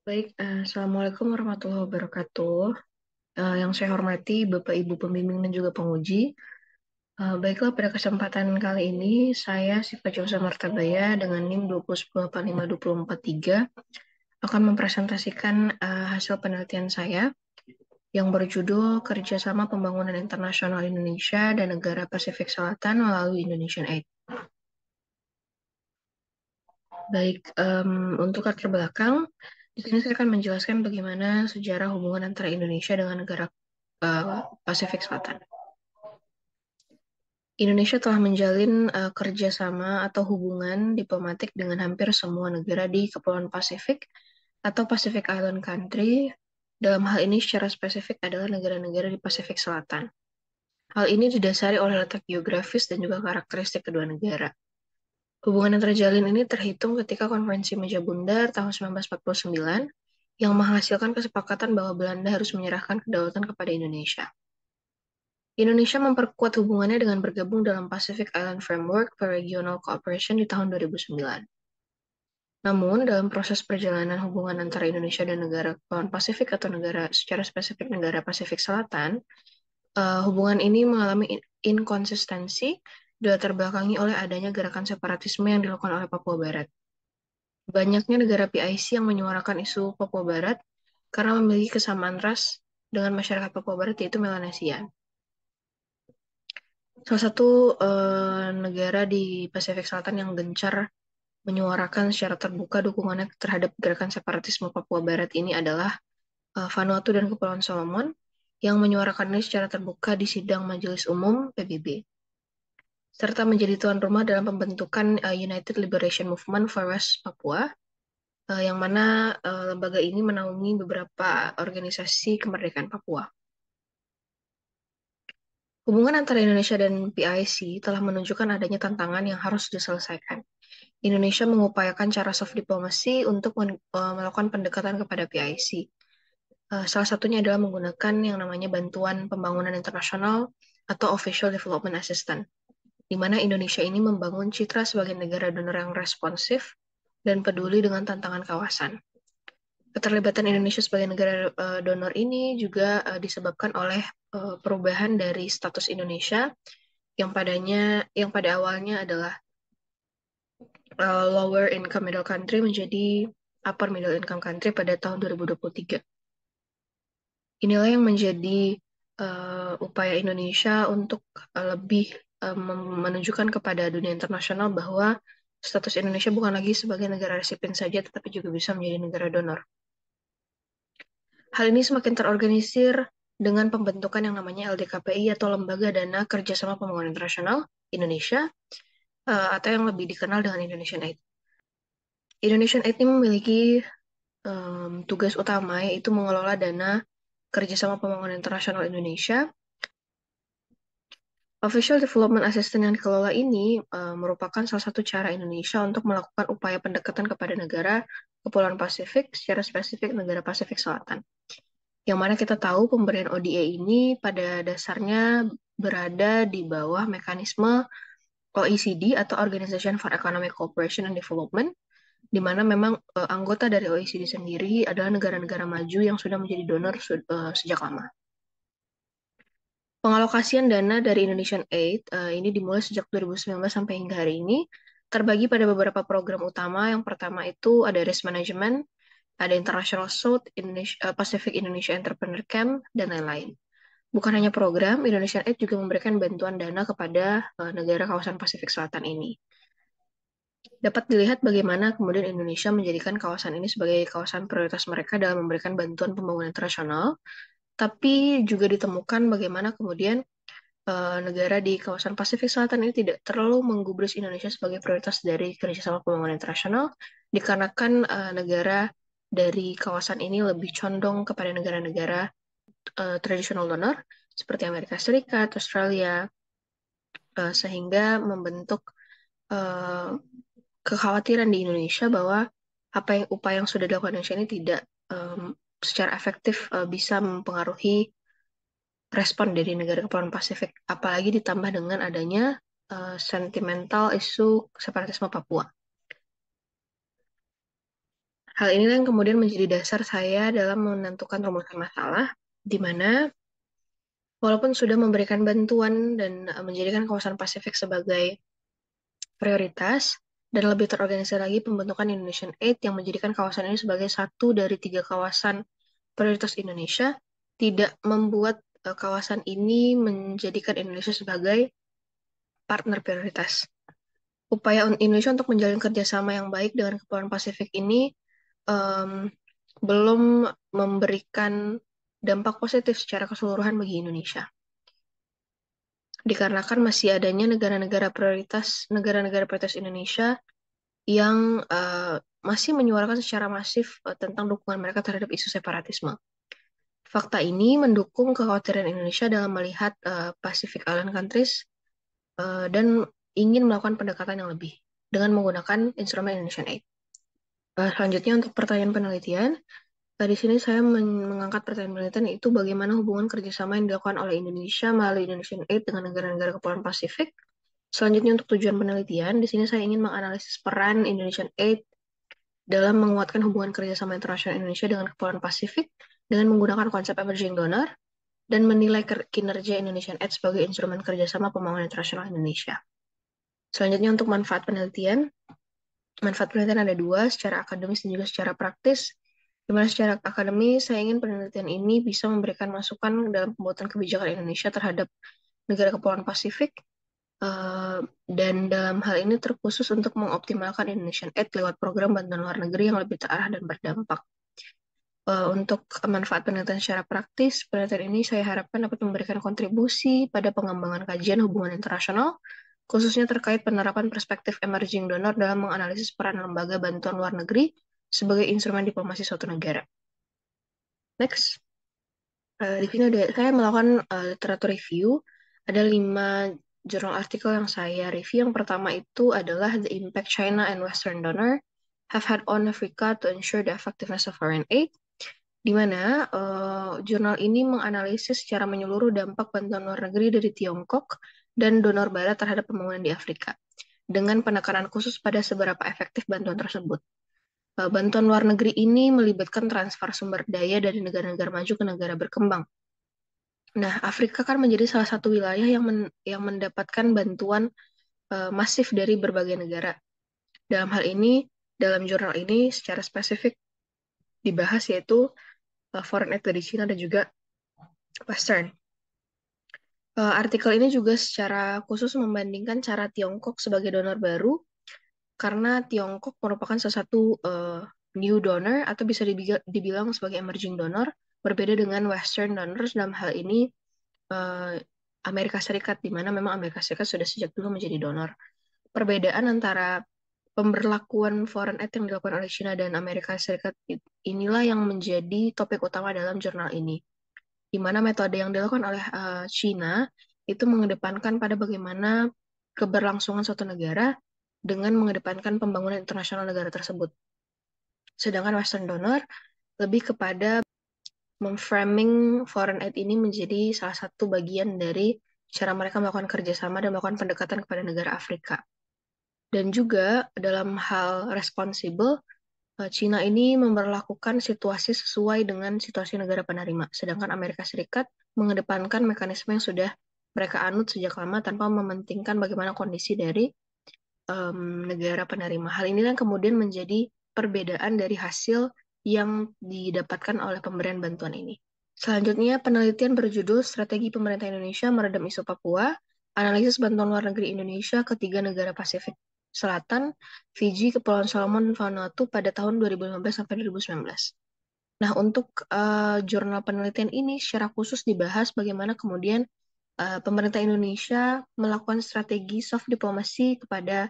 Baik, uh, Assalamualaikum warahmatullahi wabarakatuh. Uh, yang saya hormati Bapak Ibu pembimbing dan juga penguji. Uh, baiklah, pada kesempatan kali ini saya Siva Jose Martabaya dengan NIM 201085243 akan mempresentasikan hasil penelitian saya yang berjudul Kerjasama Pembangunan Internasional Indonesia dan Negara Pasifik Selatan melalui Indonesian Aid. Baik, um, untuk latar belakang, di sini saya akan menjelaskan bagaimana sejarah hubungan antara Indonesia dengan negara uh, Pasifik Selatan. Indonesia telah menjalin uh, kerjasama atau hubungan diplomatik dengan hampir semua negara di Kepulauan Pasifik atau Pacific Island Country. Dalam hal ini secara spesifik adalah negara-negara di Pasifik Selatan. Hal ini didasari oleh letak geografis dan juga karakteristik kedua negara. Hubungan yang terjalin ini terhitung ketika Konferensi Meja Bundar tahun 1949 yang menghasilkan kesepakatan bahwa Belanda harus menyerahkan kedaulatan kepada Indonesia. Indonesia memperkuat hubungannya dengan bergabung dalam Pacific Island Framework for Regional Cooperation di tahun 2009. Namun, dalam proses perjalanan hubungan antara Indonesia dan negara kawan Pasifik atau negara secara spesifik negara Pasifik Selatan, eh, hubungan ini mengalami inkonsistensi terbelakangi oleh adanya gerakan separatisme yang dilakukan oleh Papua Barat. Banyaknya negara PIC yang menyuarakan isu Papua Barat karena memiliki kesamaan ras dengan masyarakat Papua Barat yaitu Melanesia. Salah satu eh, negara di Pasifik Selatan yang gencar menyuarakan secara terbuka dukungannya terhadap gerakan separatisme Papua Barat ini adalah eh, Vanuatu dan Kepulauan Solomon yang menyuarakannya secara terbuka di sidang Majelis Umum PBB serta menjadi tuan rumah dalam pembentukan uh, United Liberation Movement for West Papua, uh, yang mana uh, lembaga ini menaungi beberapa organisasi kemerdekaan Papua. Hubungan antara Indonesia dan PIC telah menunjukkan adanya tantangan yang harus diselesaikan. Indonesia mengupayakan cara soft diplomasi untuk melakukan pendekatan kepada PIC. salah satunya adalah menggunakan yang namanya bantuan pembangunan internasional atau official development assistance di mana Indonesia ini membangun citra sebagai negara donor yang responsif dan peduli dengan tantangan kawasan. Keterlibatan Indonesia sebagai negara eh, donor ini juga eh, disebabkan oleh eh, perubahan dari status Indonesia yang padanya yang pada awalnya adalah lower income middle country menjadi upper middle income country pada tahun 2023. Inilah yang menjadi upaya Indonesia untuk lebih Eh, menunjukkan kepada dunia internasional bahwa status Indonesia bukan lagi sebagai negara resipien saja, tetapi juga bisa menjadi negara donor. Hal ini semakin terorganisir dengan pembentukan yang namanya LDKPI atau Lembaga Dana Kerjasama Pembangunan Internasional Indonesia eh, atau yang lebih dikenal dengan Indonesian Aid. Indonesian Aid ini memiliki um, tugas utama yaitu mengelola dana kerjasama pembangunan internasional Indonesia Official Development Assistant yang dikelola ini uh, merupakan salah satu cara Indonesia untuk melakukan upaya pendekatan kepada negara Kepulauan Pasifik, secara spesifik negara Pasifik Selatan. Yang mana kita tahu pemberian ODA ini pada dasarnya berada di bawah mekanisme OECD atau Organization for Economic Cooperation and Development, di mana memang uh, anggota dari OECD sendiri adalah negara-negara maju yang sudah menjadi donor uh, sejak lama. Pengalokasian dana dari Indonesian Aid uh, ini dimulai sejak 2019 sampai hingga hari ini terbagi pada beberapa program utama. Yang pertama itu ada risk management, ada International South Indonesia, uh, eh, Pacific Indonesia Entrepreneur Camp dan lain-lain. Bukan hanya program, Indonesian Aid juga memberikan bantuan dana kepada uh, negara kawasan Pasifik Selatan ini. Dapat dilihat bagaimana kemudian Indonesia menjadikan kawasan ini sebagai kawasan prioritas mereka dalam memberikan bantuan pembangunan internasional tapi juga ditemukan bagaimana kemudian uh, negara di kawasan Pasifik Selatan ini tidak terlalu menggubris Indonesia sebagai prioritas dari kerjasama pembangunan internasional dikarenakan uh, negara dari kawasan ini lebih condong kepada negara-negara uh, eh, traditional donor seperti Amerika Serikat, Australia, uh, sehingga membentuk uh, kekhawatiran di Indonesia bahwa apa yang upaya yang sudah dilakukan Indonesia ini tidak um, secara efektif uh, bisa mempengaruhi respon dari negara kepulauan Pasifik, apalagi ditambah dengan adanya uh, sentimental isu separatisme Papua. Hal ini yang kemudian menjadi dasar saya dalam menentukan rumusan masalah, di mana walaupun sudah memberikan bantuan dan eh, menjadikan kawasan Pasifik sebagai prioritas, dan lebih terorganisir lagi pembentukan Indonesian Aid yang menjadikan kawasan ini sebagai satu dari tiga kawasan prioritas Indonesia, tidak membuat uh, kawasan ini menjadikan Indonesia sebagai partner prioritas. Upaya Indonesia untuk menjalin kerjasama yang baik dengan Kepulauan Pasifik ini um, belum memberikan dampak positif secara keseluruhan bagi Indonesia dikarenakan masih adanya negara-negara prioritas negara-negara prioritas Indonesia yang uh, masih menyuarakan secara masif uh, tentang dukungan mereka terhadap isu separatisme. Fakta ini mendukung kekhawatiran Indonesia dalam melihat uh, Pacific Island countries uh, dan ingin melakukan pendekatan yang lebih dengan menggunakan instrumen Indonesian Aid. Uh, selanjutnya untuk pertanyaan penelitian, Nah, di sini saya mengangkat pertanyaan penelitian itu bagaimana hubungan kerjasama yang dilakukan oleh Indonesia melalui Indonesian Aid dengan negara-negara Kepulauan Pasifik. Selanjutnya untuk tujuan penelitian, di sini saya ingin menganalisis peran Indonesian Aid dalam menguatkan hubungan kerjasama internasional Indonesia dengan Kepulauan Pasifik dengan menggunakan konsep emerging donor dan menilai kinerja Indonesian Aid sebagai instrumen kerjasama pembangunan internasional Indonesia. Selanjutnya untuk manfaat penelitian, manfaat penelitian ada dua, secara akademis dan juga secara praktis. Dimana secara akademis saya ingin penelitian ini bisa memberikan masukan dalam pembuatan kebijakan Indonesia terhadap negara kepulauan Pasifik, uh, dan dalam hal ini terkhusus untuk mengoptimalkan Indonesian Aid lewat program bantuan luar negeri yang lebih terarah dan berdampak. Eh, untuk manfaat penelitian secara praktis, penelitian ini saya harapkan dapat memberikan kontribusi pada pengembangan kajian hubungan internasional, khususnya terkait penerapan perspektif emerging donor dalam menganalisis peran lembaga bantuan luar negeri sebagai instrumen diplomasi suatu negara. Next, uh, di sini udah saya melakukan uh, literatur review. Ada lima jurnal artikel yang saya review. Yang pertama itu adalah The Impact China and Western Donor Have Had on Africa to Ensure the Effectiveness of Foreign Aid di mana uh, jurnal ini menganalisis secara menyeluruh dampak bantuan luar negeri dari Tiongkok dan donor barat terhadap pembangunan di Afrika, dengan penekanan khusus pada seberapa efektif bantuan tersebut. Eh, bantuan luar negeri ini melibatkan transfer sumber daya dari negara-negara maju ke negara berkembang. Nah, Afrika kan menjadi salah satu wilayah yang men, yang mendapatkan bantuan uh, masif dari berbagai negara. Dalam hal ini, dalam jurnal ini secara spesifik dibahas yaitu uh, foreign aid dari China dan juga Western. Uh, artikel ini juga secara khusus membandingkan cara Tiongkok sebagai donor baru karena Tiongkok merupakan salah satu uh, new donor atau bisa dibilang sebagai emerging donor berbeda dengan Western donors dalam hal ini uh, Amerika Serikat di mana memang Amerika Serikat sudah sejak dulu menjadi donor. Perbedaan antara pemberlakuan foreign aid yang dilakukan oleh China dan Amerika Serikat inilah yang menjadi topik utama dalam jurnal ini. Di mana metode yang dilakukan oleh uh, China itu mengedepankan pada bagaimana keberlangsungan suatu negara dengan mengedepankan pembangunan internasional negara tersebut. Sedangkan Western donor lebih kepada memframing foreign aid ini menjadi salah satu bagian dari cara mereka melakukan kerjasama dan melakukan pendekatan kepada negara Afrika. Dan juga dalam hal responsible, eh, Cina ini memperlakukan situasi sesuai dengan situasi negara penerima, sedangkan Amerika Serikat mengedepankan mekanisme yang sudah mereka anut sejak lama tanpa mementingkan bagaimana kondisi dari um, negara penerima. Hal ini kan kemudian menjadi perbedaan dari hasil yang didapatkan oleh pemberian bantuan ini. Selanjutnya, penelitian berjudul Strategi Pemerintah Indonesia Meredam Isu Papua, Analisis Bantuan Luar Negeri Indonesia Ketiga Negara Pasifik Selatan, Fiji, Kepulauan Solomon, Vanuatu pada tahun 2015 sampai 2019. Nah, untuk uh, jurnal penelitian ini secara khusus dibahas bagaimana kemudian uh, pemerintah Indonesia melakukan strategi soft diplomasi kepada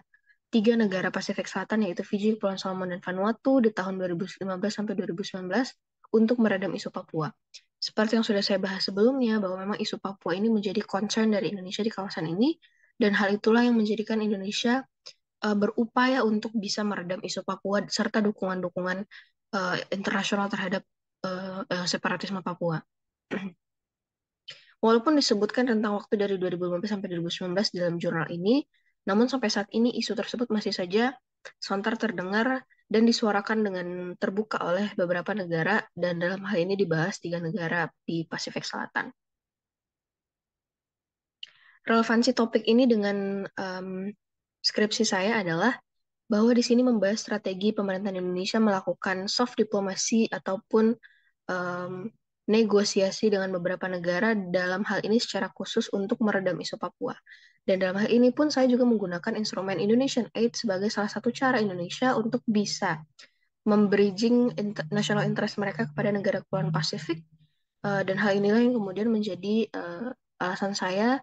tiga negara Pasifik Selatan yaitu Fiji, Pulau Solomon, dan Vanuatu di tahun 2015 sampai 2019 untuk meredam isu Papua. Seperti yang sudah saya bahas sebelumnya bahwa memang isu Papua ini menjadi concern dari Indonesia di kawasan ini dan hal itulah yang menjadikan Indonesia uh, berupaya untuk bisa meredam isu Papua serta dukungan-dukungan uh, internasional terhadap uh, uh, separatisme Papua. Walaupun disebutkan tentang waktu dari 2015 sampai 2019 dalam jurnal ini, namun sampai saat ini isu tersebut masih saja sontar terdengar dan disuarakan dengan terbuka oleh beberapa negara dan dalam hal ini dibahas tiga negara di Pasifik Selatan. Relevansi topik ini dengan um, skripsi saya adalah bahwa di sini membahas strategi pemerintahan Indonesia melakukan soft diplomasi ataupun um, negosiasi dengan beberapa negara dalam hal ini secara khusus untuk meredam isu Papua. Dan dalam hal ini pun saya juga menggunakan instrumen Indonesian Aid sebagai salah satu cara Indonesia untuk bisa membridging national interest mereka kepada negara kepulauan Pasifik. Eh, dan hal inilah yang kemudian menjadi eh, alasan saya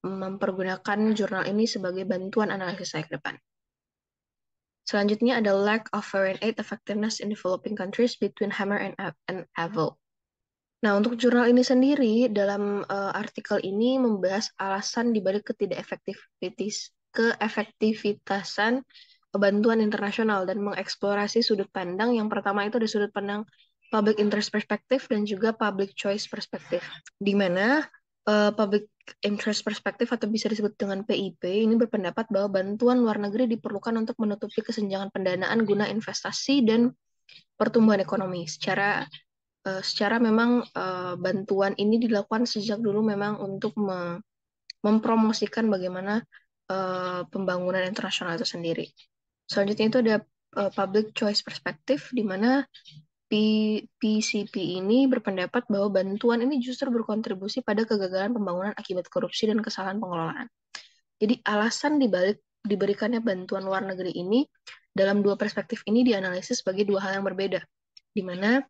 mempergunakan jurnal ini sebagai bantuan analisis saya ke depan. Selanjutnya ada lack of foreign aid effectiveness in developing countries between Hammer and, and Avil. Nah, untuk jurnal ini sendiri dalam uh, artikel ini membahas alasan dibalik ketidakefektivitas keefektivitasan bantuan internasional dan mengeksplorasi sudut pandang yang pertama itu ada sudut pandang public interest perspective dan juga public choice perspective. Di mana uh, public interest perspective atau bisa disebut dengan PIP ini berpendapat bahwa bantuan luar negeri diperlukan untuk menutupi kesenjangan pendanaan guna investasi dan pertumbuhan ekonomi secara Eh, secara memang uh, bantuan ini dilakukan sejak dulu memang untuk me mempromosikan bagaimana uh, pembangunan internasional itu sendiri. Selanjutnya itu ada uh, public choice perspective di mana P PCP ini berpendapat bahwa bantuan ini justru berkontribusi pada kegagalan pembangunan akibat korupsi dan kesalahan pengelolaan. Jadi alasan dibalik diberikannya bantuan luar negeri ini dalam dua perspektif ini dianalisis sebagai dua hal yang berbeda, di mana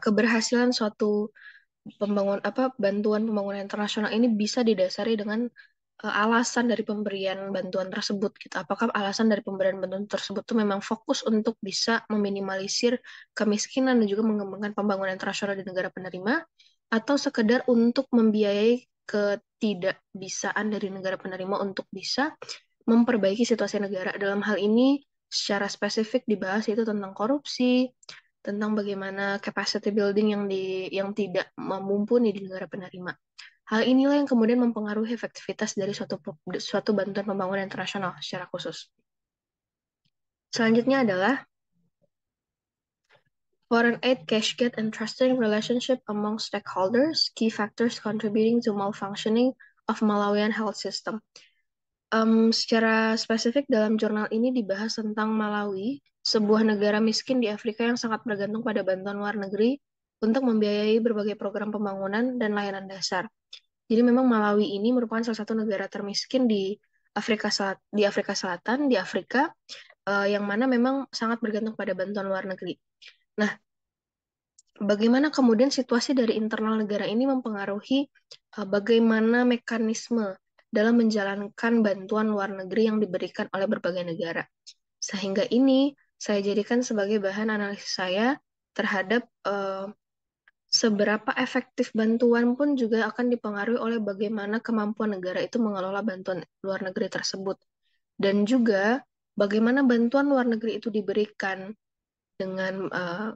keberhasilan suatu pembangun apa bantuan pembangunan internasional ini bisa didasari dengan uh, alasan dari pemberian bantuan tersebut gitu. Apakah alasan dari pemberian bantuan tersebut itu memang fokus untuk bisa meminimalisir kemiskinan dan juga mengembangkan pembangunan internasional di negara penerima atau sekedar untuk membiayai ketidakbisaan dari negara penerima untuk bisa memperbaiki situasi negara. Dalam hal ini secara spesifik dibahas itu tentang korupsi, tentang bagaimana capacity building yang di yang tidak mumpuni di negara penerima. Hal inilah yang kemudian mempengaruhi efektivitas dari suatu suatu bantuan pembangunan internasional secara khusus. Selanjutnya adalah Foreign aid cash get and trusting relationship among stakeholders, key factors contributing to malfunctioning of Malawian health system. Um, secara spesifik dalam jurnal ini dibahas tentang Malawi, sebuah negara miskin di Afrika yang sangat bergantung pada bantuan luar negeri untuk membiayai berbagai program pembangunan dan layanan dasar. Jadi memang Malawi ini merupakan salah satu negara termiskin di Afrika Selat di Afrika Selatan, di Afrika uh, yang mana memang sangat bergantung pada bantuan luar negeri. Nah, bagaimana kemudian situasi dari internal negara ini mempengaruhi uh, bagaimana mekanisme dalam menjalankan bantuan luar negeri yang diberikan oleh berbagai negara. Sehingga ini saya jadikan sebagai bahan analisis saya terhadap uh, seberapa efektif bantuan pun juga akan dipengaruhi oleh bagaimana kemampuan negara itu mengelola bantuan luar negeri tersebut. Dan juga bagaimana bantuan luar negeri itu diberikan dengan uh,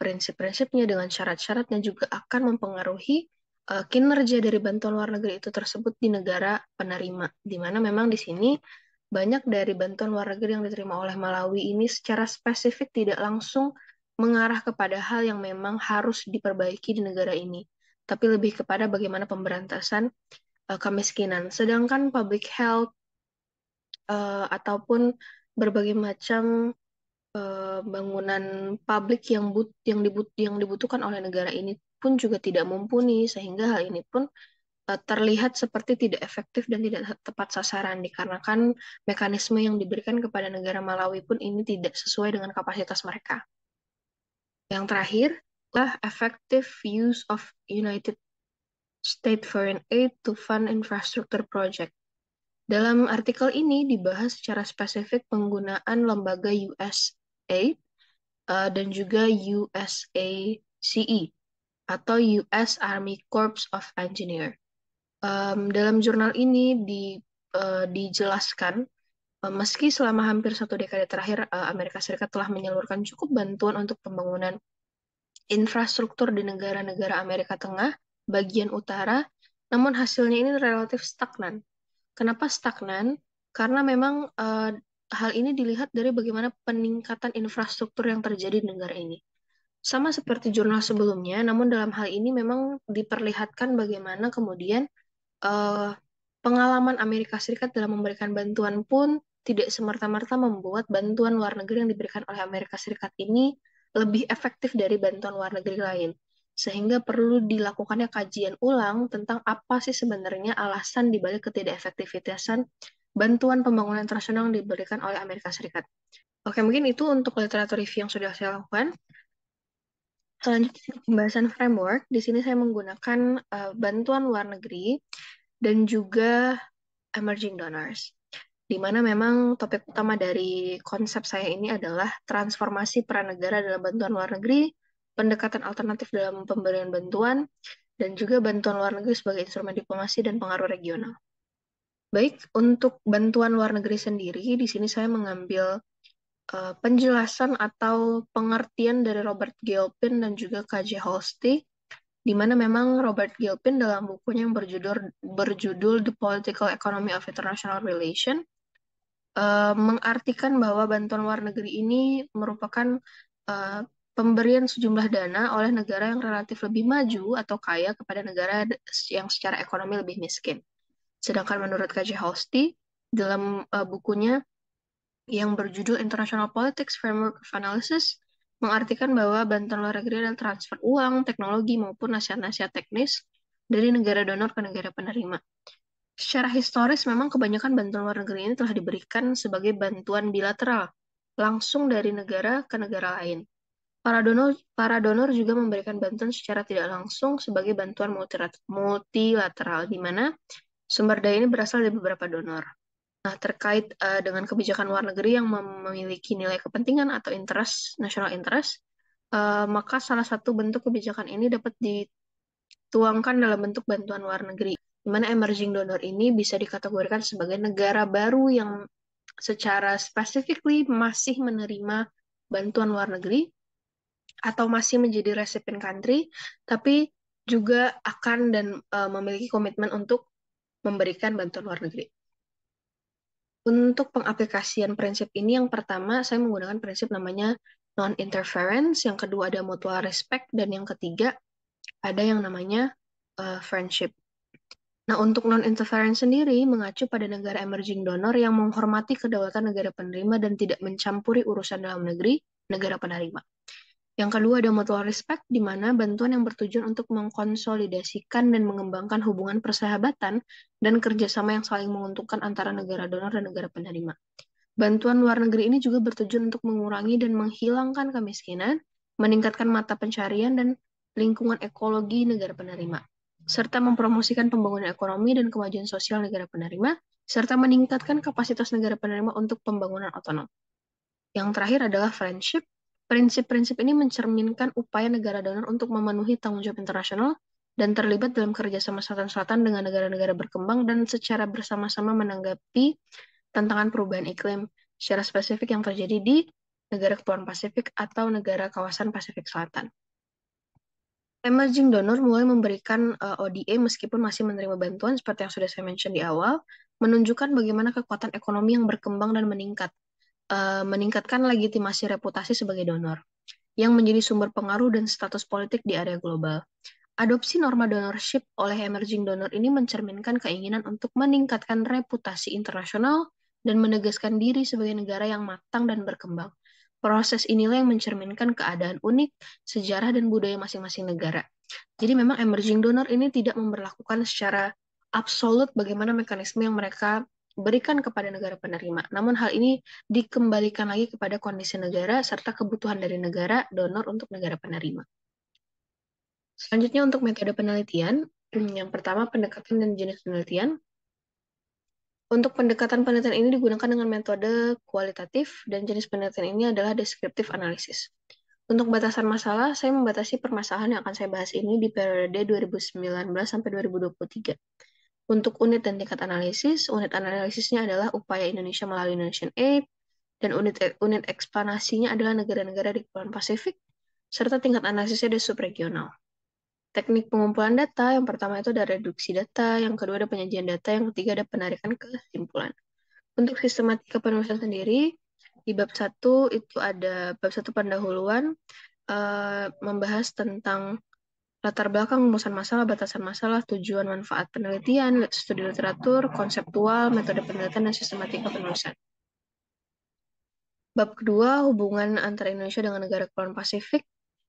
prinsip-prinsipnya, dengan syarat-syaratnya juga akan mempengaruhi uh, kinerja dari bantuan luar negeri itu tersebut di negara penerima. Di mana memang di sini banyak dari bantuan luar negeri yang diterima oleh Malawi ini secara spesifik tidak langsung mengarah kepada hal yang memang harus diperbaiki di negara ini, tapi lebih kepada bagaimana pemberantasan uh, kemiskinan. Sedangkan public health uh, ataupun berbagai macam uh, bangunan publik yang but yang dibut yang dibutuhkan oleh negara ini pun juga tidak mumpuni sehingga hal ini pun Eh, terlihat seperti tidak efektif dan tidak tepat sasaran dikarenakan mekanisme yang diberikan kepada negara Malawi pun ini tidak sesuai dengan kapasitas mereka. Yang terakhir, lah effective use of United State Foreign Aid to Fund Infrastructure Project. Dalam artikel ini dibahas secara spesifik penggunaan lembaga USAID uh, eh, dan juga USACE atau US Army Corps of Engineers. Um, dalam jurnal ini di, uh, dijelaskan eh, Meski selama hampir satu dekade terakhir, eh, Amerika Serikat telah menyalurkan cukup bantuan untuk pembangunan infrastruktur di negara-negara Amerika Tengah, bagian utara, namun hasilnya ini relatif stagnan. Kenapa stagnan? Karena memang uh, hal ini dilihat dari bagaimana peningkatan infrastruktur yang terjadi di negara ini. Sama seperti jurnal sebelumnya, namun dalam hal ini memang diperlihatkan bagaimana kemudian uh, pengalaman Amerika Serikat dalam memberikan bantuan pun tidak semerta-merta membuat bantuan luar negeri yang diberikan oleh Amerika Serikat ini lebih efektif dari bantuan luar negeri lain. Sehingga perlu dilakukannya kajian ulang tentang apa sih sebenarnya alasan dibalik ketidakefektivitasan bantuan pembangunan internasional yang diberikan oleh Amerika Serikat. Oke, mungkin itu untuk literatur review yang sudah saya lakukan. Selanjutnya pembahasan framework, di sini saya menggunakan uh, bantuan luar negeri dan juga emerging donors. Di mana memang topik utama dari konsep saya ini adalah transformasi peran negara dalam bantuan luar negeri, pendekatan alternatif dalam pemberian bantuan, dan juga bantuan luar negeri sebagai instrumen diplomasi dan pengaruh regional. Baik, untuk bantuan luar negeri sendiri, di sini saya mengambil uh, penjelasan atau pengertian dari Robert Gilpin dan juga KJ Holsti di mana memang Robert Gilpin dalam bukunya yang berjudul berjudul The Political Economy of International Relation uh, eh, mengartikan bahwa bantuan luar negeri ini merupakan uh, pemberian sejumlah dana oleh negara yang relatif lebih maju atau kaya kepada negara yang secara ekonomi lebih miskin. Sedangkan menurut KJ Hosti, dalam uh, bukunya yang berjudul International Politics Framework of Analysis mengartikan bahwa bantuan luar negeri adalah transfer uang, teknologi, maupun nasihat-nasihat teknis dari negara donor ke negara penerima. Secara historis, memang kebanyakan bantuan luar negeri ini telah diberikan sebagai bantuan bilateral, langsung dari negara ke negara lain. Para donor, para donor juga memberikan bantuan secara tidak langsung sebagai bantuan multilateral, multilateral di mana sumber daya ini berasal dari beberapa donor. Nah, terkait uh, dengan kebijakan luar negeri yang memiliki nilai kepentingan atau interest, national interest, uh, maka salah satu bentuk kebijakan ini dapat dituangkan dalam bentuk bantuan luar negeri, di mana emerging donor ini bisa dikategorikan sebagai negara baru yang secara specifically masih menerima bantuan luar negeri atau masih menjadi recipient country, tapi juga akan dan uh, memiliki komitmen untuk memberikan bantuan luar negeri. Untuk pengaplikasian prinsip ini yang pertama saya menggunakan prinsip namanya non-interference, yang kedua ada mutual respect, dan yang ketiga ada yang namanya uh, friendship. Nah, untuk non-interference sendiri mengacu pada negara emerging donor yang menghormati kedaulatan negara penerima dan tidak mencampuri urusan dalam negeri negara penerima. Yang kedua ada mutual respect, di mana bantuan yang bertujuan untuk mengkonsolidasikan dan mengembangkan hubungan persahabatan dan kerjasama yang saling menguntungkan antara negara donor dan negara penerima. Bantuan luar negeri ini juga bertujuan untuk mengurangi dan menghilangkan kemiskinan, meningkatkan mata pencarian dan lingkungan ekologi negara penerima, serta mempromosikan pembangunan ekonomi dan kemajuan sosial negara penerima, serta meningkatkan kapasitas negara penerima untuk pembangunan otonom. Yang terakhir adalah friendship, Prinsip-prinsip ini mencerminkan upaya negara donor untuk memenuhi tanggung jawab internasional dan terlibat dalam kerjasama selatan-selatan dengan negara-negara berkembang dan secara bersama-sama menanggapi tantangan perubahan iklim secara spesifik yang terjadi di negara Kepulauan Pasifik atau negara kawasan Pasifik Selatan. Emerging donor mulai memberikan eh, ODA meskipun masih menerima bantuan seperti yang sudah saya mention di awal, menunjukkan bagaimana kekuatan ekonomi yang berkembang dan meningkat uh, meningkatkan legitimasi reputasi sebagai donor, yang menjadi sumber pengaruh dan status politik di area global. Adopsi norma donorship oleh emerging donor ini mencerminkan keinginan untuk meningkatkan reputasi internasional dan menegaskan diri sebagai negara yang matang dan berkembang. Proses inilah yang mencerminkan keadaan unik, sejarah, dan budaya masing-masing negara. Jadi memang emerging donor ini tidak memperlakukan secara absolut bagaimana mekanisme yang mereka berikan kepada negara penerima. Namun hal ini dikembalikan lagi kepada kondisi negara serta kebutuhan dari negara donor untuk negara penerima. Selanjutnya untuk metode penelitian, yang pertama pendekatan dan jenis penelitian. Untuk pendekatan penelitian ini digunakan dengan metode kualitatif dan jenis penelitian ini adalah deskriptif analisis. Untuk batasan masalah, saya membatasi permasalahan yang akan saya bahas ini di periode 2019 sampai 2023. Untuk unit dan tingkat analisis, unit analisisnya adalah upaya Indonesia melalui Indonesian Aid, dan unit e-, unit ekspansinya adalah negara-negara di Kepulauan Pasifik, serta tingkat analisisnya ada subregional. Teknik pengumpulan data, yang pertama itu ada reduksi data, yang kedua ada penyajian data, yang ketiga ada penarikan kesimpulan. Untuk sistematika penulisan sendiri, di bab 1 itu ada bab 1 pendahuluan uh, membahas tentang latar belakang rumusan masalah, batasan masalah, tujuan manfaat penelitian, studi literatur, konseptual, metode penelitian, dan sistematika penulisan. Bab kedua, hubungan antara Indonesia dengan negara kepulauan Pasifik,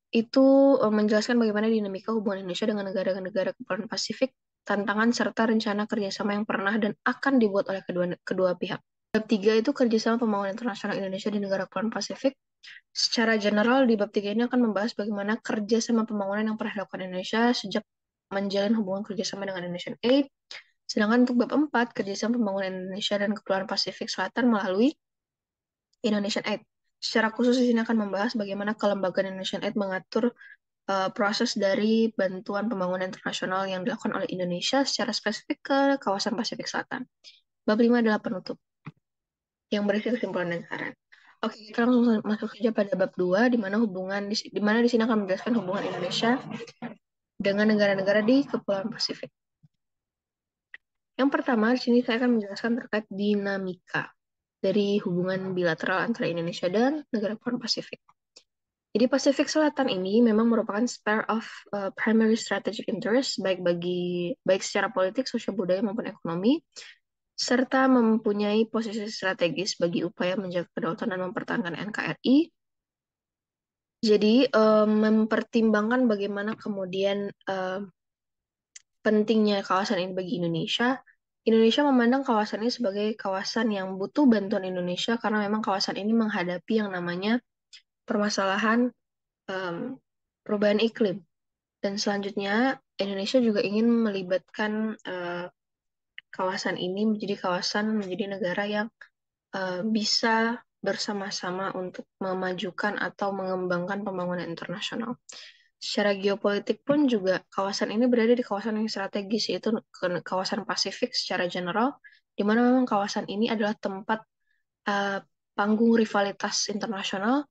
itu eh, menjelaskan bagaimana dinamika hubungan Indonesia dengan negara-negara kepulauan Pasifik, tantangan, serta rencana kerjasama yang pernah dan akan dibuat oleh kedua, kedua pihak. Bab 3 itu kerjasama pembangunan internasional Indonesia di negara Kepulauan Pasifik. Secara general di bab 3 ini akan membahas bagaimana kerjasama pembangunan yang pernah dilakukan Indonesia sejak menjalin hubungan kerjasama dengan Indonesia Aid. Sedangkan untuk bab 4, kerjasama pembangunan Indonesia dan Kepulauan Pasifik Selatan melalui Indonesia Aid. Secara khusus di sini akan membahas bagaimana kelembagaan Indonesia Aid mengatur uh, proses dari bantuan pembangunan internasional yang dilakukan oleh Indonesia secara spesifik ke kawasan Pasifik Selatan. Bab 5 adalah penutup yang berisi kesimpulan dan saran. Oke, kita iya. langsung masuk saja pada bab 2 di mana hubungan di mana di sini akan menjelaskan hubungan Indonesia dengan negara-negara di Kepulauan Pasifik. Yang pertama, di sini saya akan menjelaskan terkait dinamika dari hubungan bilateral antara Indonesia dan negara Kepulauan Pasifik. Jadi Pasifik Selatan ini memang merupakan sphere of uh, primary strategic interest baik bagi baik secara politik, sosial budaya maupun ekonomi serta mempunyai posisi strategis bagi upaya menjaga kedaulatan dan mempertahankan NKRI. Jadi um, mempertimbangkan bagaimana kemudian um, pentingnya kawasan ini bagi Indonesia. Indonesia memandang kawasan ini sebagai kawasan yang butuh bantuan Indonesia karena memang kawasan ini menghadapi yang namanya permasalahan um, perubahan iklim. Dan selanjutnya, Indonesia juga ingin melibatkan uh, kawasan ini menjadi kawasan menjadi negara yang uh, bisa bersama-sama untuk memajukan atau mengembangkan pembangunan internasional. Secara geopolitik pun juga kawasan ini berada di kawasan yang strategis yaitu kawasan Pasifik secara general, di mana memang kawasan ini adalah tempat uh, panggung rivalitas internasional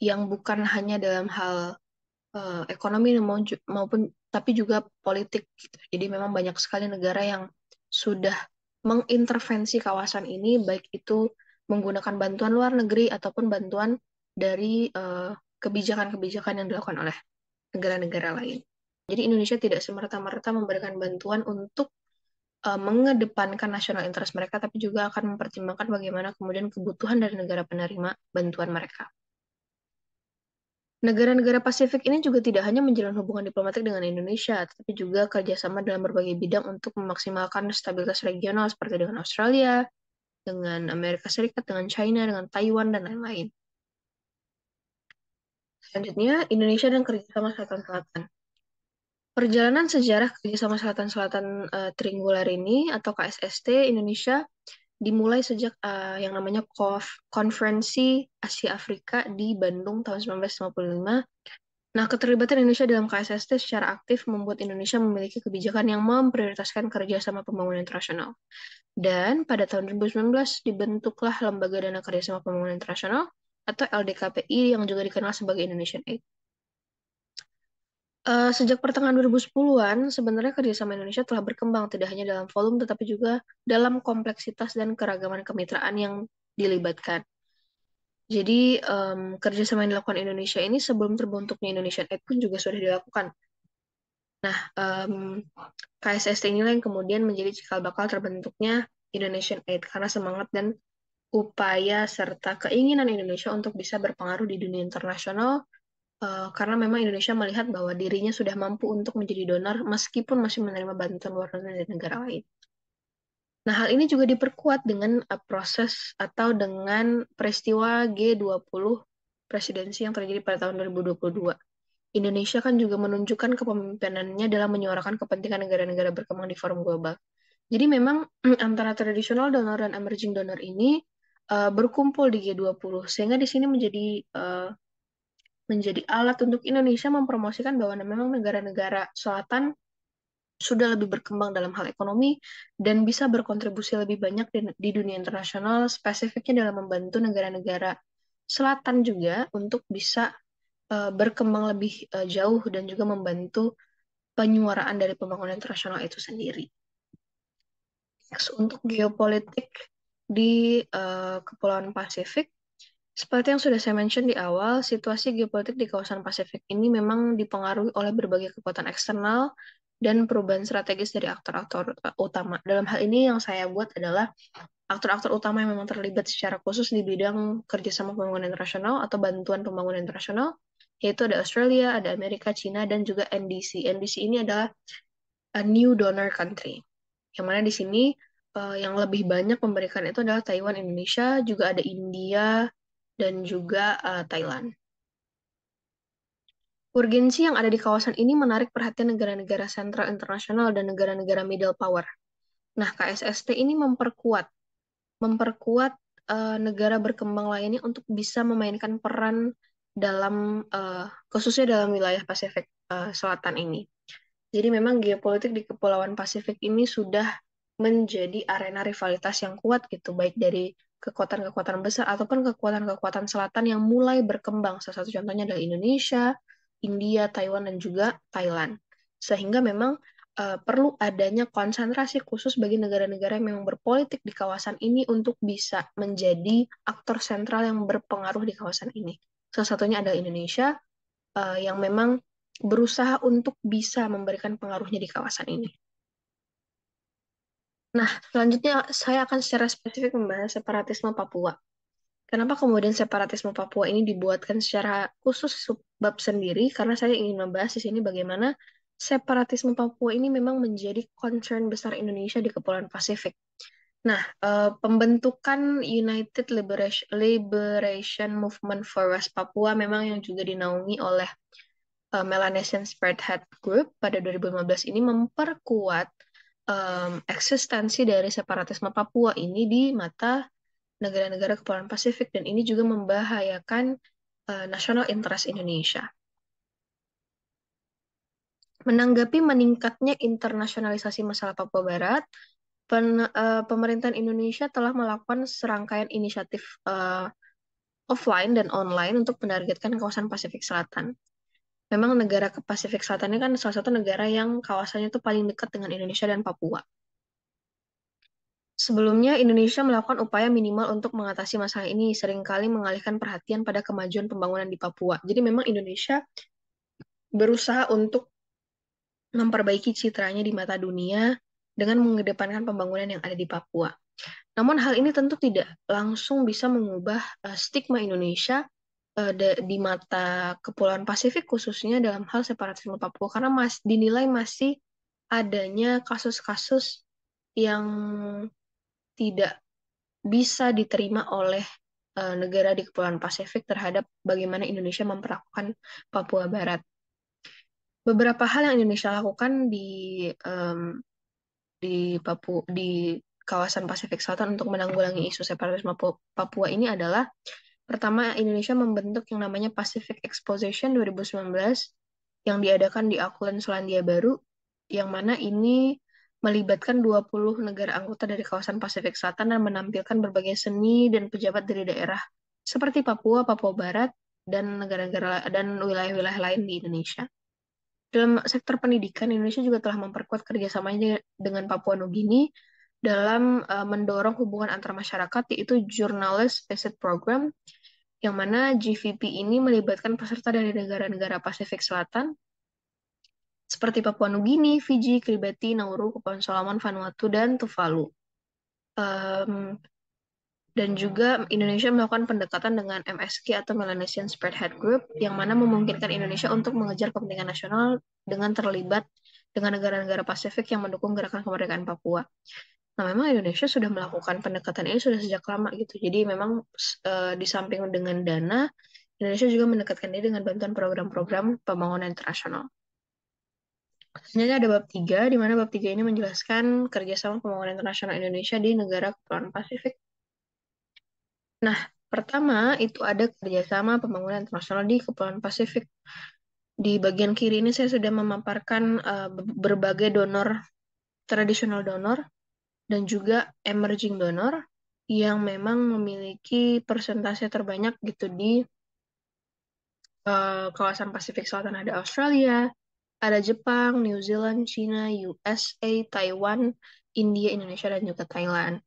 yang bukan hanya dalam hal uh, ekonomi maupun tapi juga politik. Gitu. Jadi memang banyak sekali negara yang sudah mengintervensi kawasan ini baik itu menggunakan bantuan luar negeri ataupun bantuan dari eh, kebijakan-kebijakan yang dilakukan oleh negara-negara lain. Jadi Indonesia tidak semerta-merta memberikan bantuan untuk uh, mengedepankan nasional interest mereka, tapi juga akan mempertimbangkan bagaimana kemudian kebutuhan dari negara penerima bantuan mereka. Negara-negara Pasifik ini juga tidak hanya menjalin hubungan diplomatik dengan Indonesia, tetapi juga kerjasama dalam berbagai bidang untuk memaksimalkan stabilitas regional seperti dengan Australia, dengan Amerika Serikat, dengan China, dengan Taiwan, dan lain-lain. Selanjutnya, Indonesia dan kerjasama Selatan Selatan. Perjalanan sejarah kerjasama Selatan Selatan uh, Triangular ini atau KSST Indonesia dimulai sejak uh, yang namanya Kof Konferensi Asia Afrika di Bandung tahun 1955. Nah, keterlibatan Indonesia dalam KSST secara aktif membuat Indonesia memiliki kebijakan yang memprioritaskan kerjasama pembangunan internasional. Dan pada tahun 2019 dibentuklah Lembaga Dana Kerjasama Pembangunan Internasional atau LDKPI yang juga dikenal sebagai Indonesian Aid. Uh, sejak pertengahan 2010-an, sebenarnya kerjasama Indonesia telah berkembang tidak hanya dalam volume tetapi juga dalam kompleksitas dan keragaman kemitraan yang dilibatkan. Jadi um, kerjasama yang dilakukan Indonesia ini sebelum terbentuknya Indonesia Aid pun juga sudah dilakukan. Nah, um, KSST inilah yang kemudian menjadi cikal bakal terbentuknya Indonesia Aid karena semangat dan upaya serta keinginan Indonesia untuk bisa berpengaruh di dunia internasional uh, karena memang Indonesia melihat bahwa dirinya sudah mampu untuk menjadi donor meskipun masih menerima bantuan luar negeri dari negara lain. Nah, hal ini juga diperkuat dengan uh, proses atau dengan peristiwa G20 presidensi yang terjadi pada tahun 2022. Indonesia kan juga menunjukkan kepemimpinannya dalam menyuarakan kepentingan negara-negara berkembang di forum global. Jadi memang antara tradisional donor dan emerging donor ini uh, berkumpul di G20 sehingga di sini menjadi uh, menjadi alat untuk Indonesia mempromosikan bahwa memang negara-negara selatan sudah lebih berkembang dalam hal ekonomi dan bisa berkontribusi lebih banyak di, dunia internasional, spesifiknya dalam membantu negara-negara selatan juga untuk bisa eh, berkembang lebih eh, jauh dan juga membantu penyuaraan dari pembangunan internasional itu sendiri. untuk geopolitik di eh, Kepulauan Pasifik, seperti yang sudah saya mention di awal, situasi geopolitik di kawasan Pasifik ini memang dipengaruhi oleh berbagai kekuatan eksternal dan perubahan strategis dari aktor-aktor eh, utama. Dalam hal ini yang saya buat adalah aktor-aktor utama yang memang terlibat secara khusus di bidang kerjasama pembangunan internasional atau bantuan pembangunan internasional, yaitu ada Australia, ada Amerika, Cina, dan juga NDC. NDC ini adalah a new donor country, yang mana di sini eh, yang lebih banyak memberikan itu adalah Taiwan, Indonesia, juga ada India, dan juga uh, Thailand. Urgensi yang ada di kawasan ini menarik perhatian negara-negara sentral internasional dan negara-negara middle power. Nah, KSST ini memperkuat memperkuat uh, negara berkembang lainnya untuk bisa memainkan peran dalam uh, khususnya dalam wilayah Pasifik uh, Selatan ini. Jadi memang geopolitik di Kepulauan Pasifik ini sudah menjadi arena rivalitas yang kuat gitu, baik dari kekuatan-kekuatan besar ataupun kekuatan-kekuatan selatan yang mulai berkembang. Salah satu contohnya adalah Indonesia, India, Taiwan, dan juga Thailand. Sehingga memang uh, perlu adanya konsentrasi khusus bagi negara-negara yang memang berpolitik di kawasan ini untuk bisa menjadi aktor sentral yang berpengaruh di kawasan ini. Salah satunya adalah Indonesia uh, yang memang berusaha untuk bisa memberikan pengaruhnya di kawasan ini. Nah, selanjutnya saya akan secara spesifik membahas separatisme Papua. Kenapa kemudian separatisme Papua ini dibuatkan secara khusus subbab sendiri? Karena saya ingin membahas di sini bagaimana separatisme Papua ini memang menjadi concern besar Indonesia di Kepulauan Pasifik. Nah, eh, pembentukan United Liberation, Movement for West Papua memang yang juga dinaungi oleh eh, Melanesian Spread Group pada 2015 ini memperkuat um, eksistensi dari separatisme Papua ini di mata negara-negara Kepulauan Pasifik dan ini juga membahayakan uh, national interest Indonesia. Menanggapi meningkatnya internasionalisasi masalah Papua Barat, pen, uh, pemerintahan Indonesia telah melakukan serangkaian inisiatif uh, offline dan online untuk menargetkan kawasan Pasifik Selatan memang negara ke Pasifik Selatan ini kan salah satu negara yang kawasannya tuh paling dekat dengan Indonesia dan Papua. Sebelumnya, Indonesia melakukan upaya minimal untuk mengatasi masalah ini, seringkali mengalihkan perhatian pada kemajuan pembangunan di Papua. Jadi memang Indonesia berusaha untuk memperbaiki citranya di mata dunia dengan mengedepankan pembangunan yang ada di Papua. Namun hal ini tentu tidak langsung bisa mengubah eh, stigma Indonesia Eh, di mata Kepulauan Pasifik khususnya dalam hal separatisme Papua karena mas, dinilai masih adanya kasus-kasus yang tidak bisa diterima oleh uh, negara di Kepulauan Pasifik terhadap bagaimana Indonesia memperlakukan Papua Barat. Beberapa hal yang Indonesia lakukan di um, di Papua di kawasan Pasifik Selatan untuk menanggulangi isu separatisme Papua ini adalah Pertama, Indonesia membentuk yang namanya Pacific Exposition 2019 yang diadakan di Auckland, Selandia Baru, yang mana ini melibatkan 20 negara anggota dari kawasan Pasifik Selatan dan menampilkan berbagai seni dan pejabat dari daerah seperti Papua, Papua Barat, dan negara-negara dan wilayah-wilayah lain di Indonesia. Dalam sektor pendidikan, Indonesia juga telah memperkuat kerjasamanya dengan Papua Nugini dalam uh, mendorong hubungan antar masyarakat yaitu Journalist Visit Program yang mana GVP ini melibatkan peserta dari negara-negara Pasifik Selatan seperti Papua Nugini, Fiji, Kiribati, Nauru, Kepulauan Solomon, Vanuatu, dan Tuvalu. Um, dan juga Indonesia melakukan pendekatan dengan MSG atau Melanesian Spreadhead Group yang mana memungkinkan Indonesia untuk mengejar kepentingan nasional dengan terlibat dengan negara-negara Pasifik yang mendukung gerakan kemerdekaan Papua. Nah, memang Indonesia sudah melakukan pendekatan ini sudah sejak lama gitu. Jadi memang e, di samping dengan dana, Indonesia juga mendekatkan diri dengan bantuan program-program pembangunan internasional. Selanjutnya ada bab 3, di mana bab 3 ini menjelaskan kerjasama pembangunan internasional Indonesia di negara Kepulauan Pasifik. Nah, pertama itu ada kerjasama pembangunan internasional di Kepulauan Pasifik. Di bagian kiri ini saya sudah memaparkan uh, berbagai donor, tradisional donor, dan juga emerging donor yang memang memiliki persentase terbanyak gitu di uh, kawasan Pasifik Selatan ada Australia, ada Jepang, New Zealand, China, USA, Taiwan, India, Indonesia dan juga Thailand.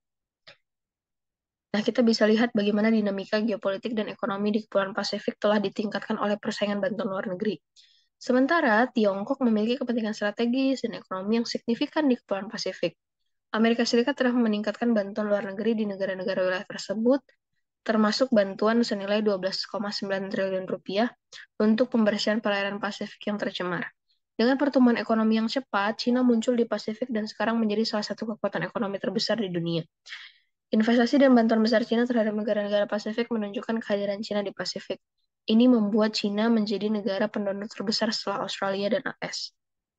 Nah, kita bisa lihat bagaimana dinamika geopolitik dan ekonomi di Kepulauan Pasifik telah ditingkatkan oleh persaingan bantuan luar negeri. Sementara Tiongkok memiliki kepentingan strategis dan ekonomi yang signifikan di Kepulauan Pasifik. Amerika Serikat telah meningkatkan bantuan luar negeri di negara-negara wilayah tersebut, termasuk bantuan senilai 12,9 triliun rupiah untuk pembersihan perairan Pasifik yang tercemar. Dengan pertumbuhan ekonomi yang cepat, China muncul di Pasifik dan sekarang menjadi salah satu kekuatan ekonomi terbesar di dunia. Investasi dan bantuan besar China terhadap negara-negara Pasifik menunjukkan kehadiran China di Pasifik. Ini membuat China menjadi negara pendonor terbesar setelah Australia dan AS.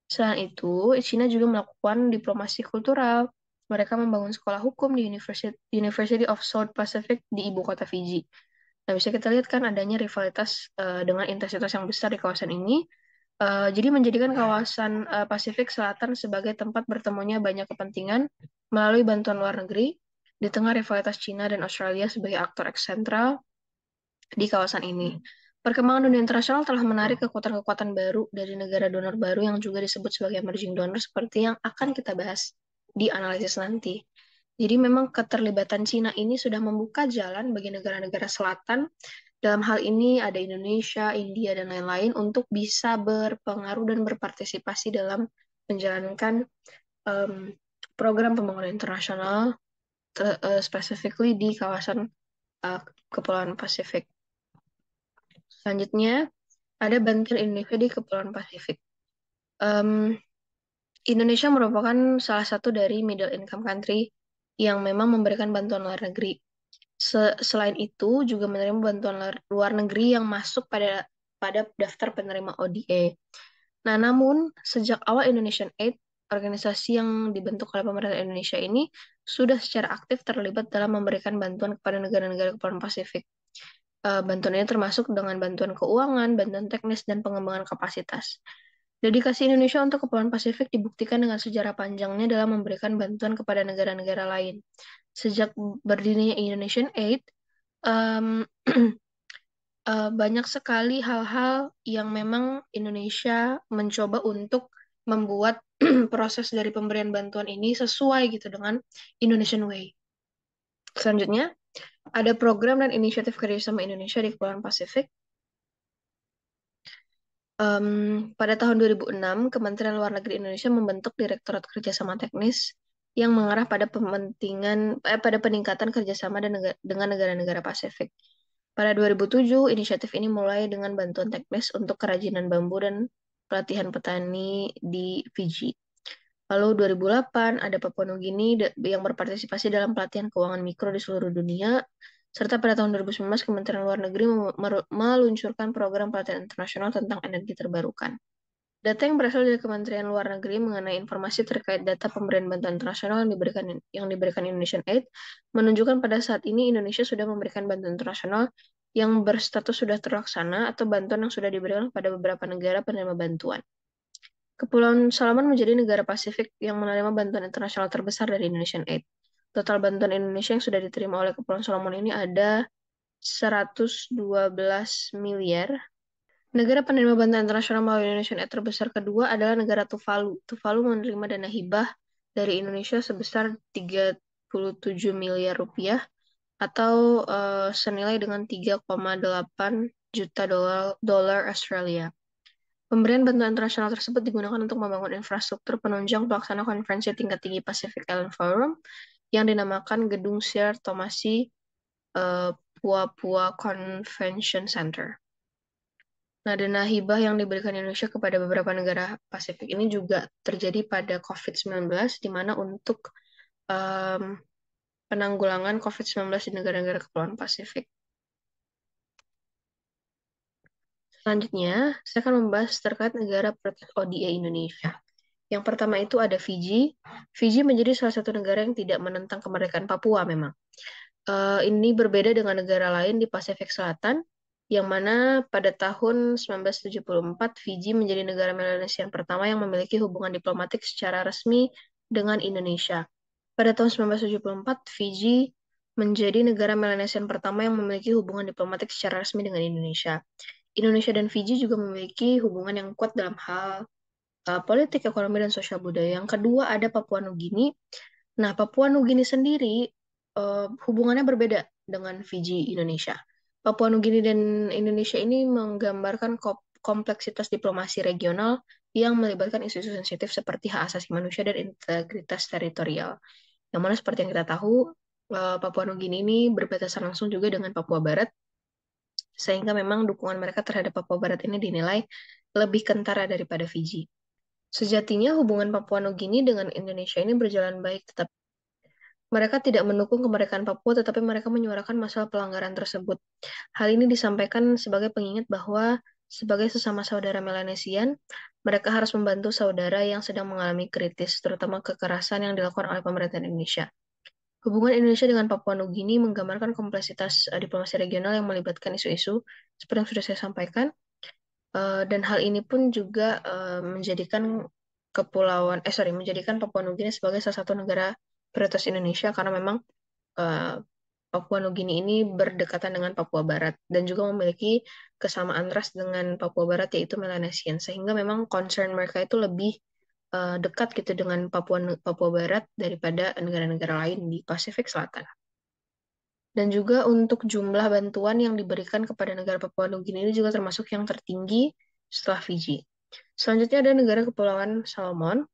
Selain itu, China juga melakukan diplomasi kultural, mereka membangun sekolah hukum di University, University of South Pacific di ibu kota Fiji. Nah, bisa kita lihat kan adanya rivalitas uh, dengan intensitas yang besar di kawasan ini. Uh, jadi menjadikan kawasan uh, eh, Pasifik Selatan sebagai tempat bertemunya banyak kepentingan melalui bantuan luar negeri di tengah rivalitas China dan Australia sebagai aktor eksentral di kawasan ini. Perkembangan dunia internasional telah menarik kekuatan-kekuatan baru dari negara donor baru yang juga disebut sebagai emerging donor seperti yang akan kita bahas dianalisis nanti. Jadi memang keterlibatan Cina ini sudah membuka jalan bagi negara-negara selatan, dalam hal ini ada Indonesia, India, dan lain-lain, untuk bisa berpengaruh dan berpartisipasi dalam menjalankan um, program pembangunan internasional, uh, specifically di kawasan uh, Kepulauan Pasifik. Selanjutnya, ada bantuan Indonesia di Kepulauan Pasifik. Um, Indonesia merupakan salah satu dari middle income country yang memang memberikan bantuan luar negeri. Se selain itu juga menerima bantuan luar negeri yang masuk pada pada daftar penerima ODA. Nah, namun sejak awal Indonesian Aid, organisasi yang dibentuk oleh pemerintah Indonesia ini sudah secara aktif terlibat dalam memberikan bantuan kepada negara-negara kepulauan Pasifik. Uh, bantuan ini termasuk dengan bantuan keuangan, bantuan teknis, dan pengembangan kapasitas. Dedikasi Indonesia untuk Kepulauan Pasifik dibuktikan dengan sejarah panjangnya dalam memberikan bantuan kepada negara-negara lain. Sejak berdirinya Indonesian Aid, um, uh, banyak sekali hal-hal yang memang Indonesia mencoba untuk membuat proses dari pemberian bantuan ini sesuai gitu dengan Indonesian Way. Selanjutnya, ada program dan inisiatif kerjasama Indonesia di Kepulauan Pasifik Um, pada tahun 2006, Kementerian Luar Negeri Indonesia membentuk Direktorat Kerjasama Teknis yang mengarah pada pementingan eh, pada peningkatan kerjasama dengan negara-negara Pasifik. Pada 2007, inisiatif ini mulai dengan bantuan teknis untuk kerajinan bambu dan pelatihan petani di Fiji. Lalu 2008 ada Papua Nugini yang berpartisipasi dalam pelatihan keuangan mikro di seluruh dunia serta pada tahun 2019 Kementerian Luar Negeri meluncurkan program pelatihan internasional tentang energi terbarukan. Data yang berasal dari Kementerian Luar Negeri mengenai informasi terkait data pemberian bantuan internasional yang diberikan yang diberikan Indonesian Aid menunjukkan pada saat ini Indonesia sudah memberikan bantuan internasional yang berstatus sudah terlaksana atau bantuan yang sudah diberikan pada beberapa negara penerima bantuan. Kepulauan Solomon menjadi negara Pasifik yang menerima bantuan internasional terbesar dari Indonesian Aid total bantuan Indonesia yang sudah diterima oleh Kepulauan Solomon ini ada 112 miliar. Negara penerima bantuan internasional melalui Indonesia yang terbesar kedua adalah negara Tuvalu. Tuvalu menerima dana hibah dari Indonesia sebesar 37 miliar rupiah atau uh, senilai dengan 3,8 juta dolar, dolar Australia. Pemberian bantuan internasional tersebut digunakan untuk membangun infrastruktur penunjang pelaksana konferensi tingkat tinggi Pacific Island Forum yang dinamakan Gedung Sir Tomasi uh, eh, Papua Convention Center. Nah, dana hibah yang diberikan Indonesia kepada beberapa negara Pasifik ini juga terjadi pada COVID-19, di mana untuk um, penanggulangan COVID-19 di negara-negara kepulauan Pasifik. Selanjutnya, saya akan membahas terkait negara prioritas ODA Indonesia. Yang pertama itu ada Fiji. Fiji menjadi salah satu negara yang tidak menentang kemerdekaan Papua memang. Uh, ini berbeda dengan negara lain di Pasifik Selatan, yang mana pada tahun 1974 Fiji menjadi negara Melanesia yang pertama yang memiliki hubungan diplomatik secara resmi dengan Indonesia. Pada tahun 1974, Fiji menjadi negara Melanesia yang pertama yang memiliki hubungan diplomatik secara resmi dengan Indonesia. Indonesia dan Fiji juga memiliki hubungan yang kuat dalam hal uh, politik, ekonomi, dan sosial budaya. Yang kedua ada Papua Nugini. Nah, Papua Nugini sendiri uh, hubungannya berbeda dengan Fiji Indonesia. Papua Nugini dan Indonesia ini menggambarkan kompleksitas diplomasi regional yang melibatkan isu-isu sensitif seperti hak asasi manusia dan integritas teritorial. Yang mana seperti yang kita tahu, eh, Papua Nugini ini berbatasan langsung juga dengan Papua Barat, sehingga memang dukungan mereka terhadap Papua Barat ini dinilai lebih kentara daripada Fiji. Sejatinya hubungan Papua Nugini dengan Indonesia ini berjalan baik, tetap. mereka tidak mendukung kemerdekaan Papua, tetapi mereka menyuarakan masalah pelanggaran tersebut. Hal ini disampaikan sebagai pengingat bahwa sebagai sesama saudara Melanesian, mereka harus membantu saudara yang sedang mengalami kritis, terutama kekerasan yang dilakukan oleh pemerintah Indonesia. Hubungan Indonesia dengan Papua Nugini menggambarkan kompleksitas eh, diplomasi regional yang melibatkan isu-isu seperti yang sudah saya sampaikan, Eh, dan hal ini pun juga eh, menjadikan kepulauan eh sorry menjadikan Papua Nugini sebagai salah satu negara prioritas Indonesia karena memang eh, Papua Nugini ini berdekatan dengan Papua Barat dan juga memiliki kesamaan ras dengan Papua Barat yaitu Melanesian sehingga memang concern mereka itu lebih dekat gitu dengan Papua Papua Barat daripada negara-negara lain di Pasifik Selatan. Dan juga untuk jumlah bantuan yang diberikan kepada negara Papua Nugini ini juga termasuk yang tertinggi setelah Fiji. Selanjutnya ada negara Kepulauan Solomon.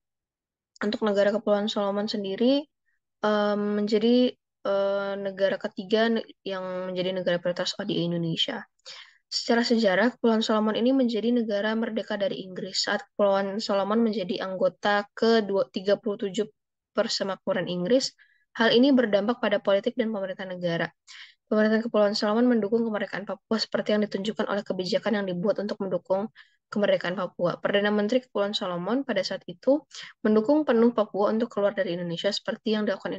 Untuk negara Kepulauan Solomon sendiri um, menjadi uh, negara ketiga yang menjadi negara prioritas ODA Indonesia. Secara sejarah, Kepulauan Solomon ini menjadi negara merdeka dari Inggris saat Kepulauan Solomon menjadi anggota ke 37 persemakmuran Inggris Hal ini berdampak pada politik dan pemerintah negara. Pemerintah Kepulauan Solomon mendukung kemerdekaan Papua seperti yang ditunjukkan oleh kebijakan yang dibuat untuk mendukung kemerdekaan Papua. Perdana Menteri Kepulauan Solomon pada saat itu mendukung penuh Papua untuk keluar dari Indonesia seperti yang dilakukan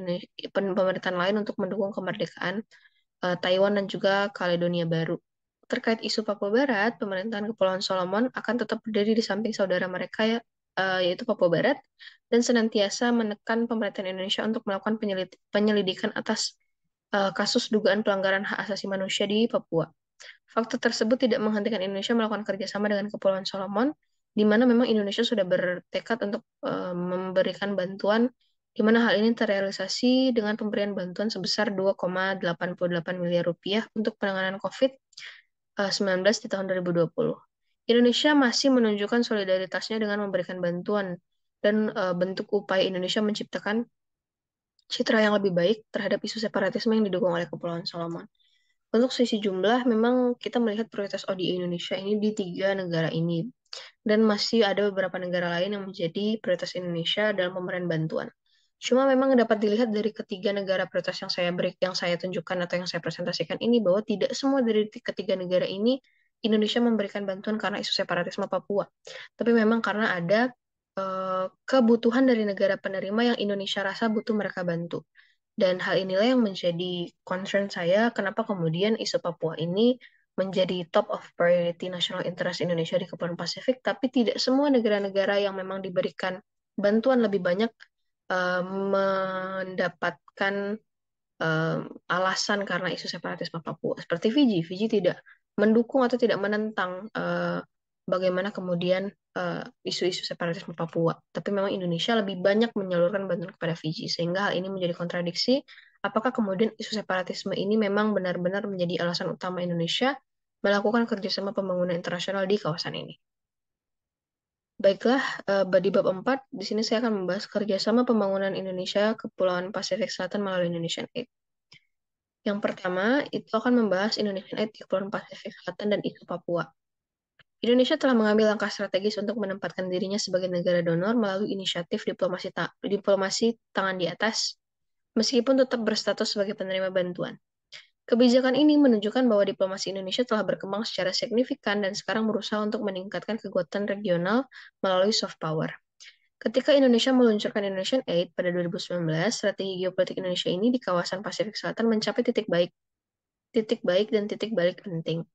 pemerintahan lain untuk mendukung kemerdekaan uh, Taiwan dan juga Kaledonia Baru. Terkait isu Papua Barat, pemerintahan Kepulauan Solomon akan tetap berdiri di samping saudara mereka ya, uh, yaitu Papua Barat, dan senantiasa menekan pemerintahan Indonesia untuk melakukan penyelidikan atas uh, kasus dugaan pelanggaran hak asasi manusia di Papua. Fakta tersebut tidak menghentikan Indonesia melakukan kerjasama dengan Kepulauan Solomon, di mana memang Indonesia sudah bertekad untuk uh, memberikan bantuan, di mana hal ini terrealisasi dengan pemberian bantuan sebesar 2,88 miliar rupiah untuk penanganan COVID-19 di tahun 2020. Indonesia masih menunjukkan solidaritasnya dengan memberikan bantuan dan uh, bentuk upaya Indonesia menciptakan citra yang lebih baik terhadap isu separatisme yang didukung oleh Kepulauan Solomon. Untuk sisi jumlah, memang kita melihat prioritas ODA Indonesia ini di tiga negara ini. Dan masih ada beberapa negara lain yang menjadi prioritas Indonesia dalam pemberian bantuan. Cuma memang dapat dilihat dari ketiga negara prioritas yang saya break, yang saya tunjukkan atau yang saya presentasikan ini bahwa tidak semua dari ketiga negara ini Indonesia memberikan bantuan karena isu separatisme Papua, tapi memang karena ada uh, kebutuhan dari negara penerima yang Indonesia rasa butuh mereka bantu. Dan hal inilah yang menjadi concern saya kenapa kemudian isu Papua ini menjadi top of priority national interest Indonesia di Kepulauan Pasifik, tapi tidak semua negara-negara yang memang diberikan bantuan lebih banyak uh, mendapatkan uh, alasan karena isu separatisme Papua. Seperti Fiji, Fiji tidak mendukung atau tidak menentang uh, bagaimana kemudian isu eh, isu-isu separatisme Papua. Tapi memang Indonesia lebih banyak menyalurkan bantuan kepada Fiji, sehingga hal ini menjadi kontradiksi. Apakah kemudian isu separatisme ini memang benar-benar menjadi alasan utama Indonesia melakukan kerjasama pembangunan internasional di kawasan ini? Baiklah, eh, di bab 4, di sini saya akan membahas kerjasama pembangunan Indonesia Kepulauan Pasifik Selatan melalui Indonesian Aid. Yang pertama, itu akan membahas Indonesian Aid di Kepulauan Pasifik Selatan dan isu Papua. Indonesia telah mengambil langkah strategis untuk menempatkan dirinya sebagai negara donor melalui inisiatif diplomasi, ta diplomasi tangan di atas, meskipun tetap berstatus sebagai penerima bantuan. Kebijakan ini menunjukkan bahwa diplomasi Indonesia telah berkembang secara signifikan dan sekarang berusaha untuk meningkatkan kekuatan regional melalui soft power. Ketika Indonesia meluncurkan Indonesian Aid pada 2019, strategi geopolitik Indonesia ini di kawasan Pasifik Selatan mencapai titik baik, titik baik dan titik balik penting.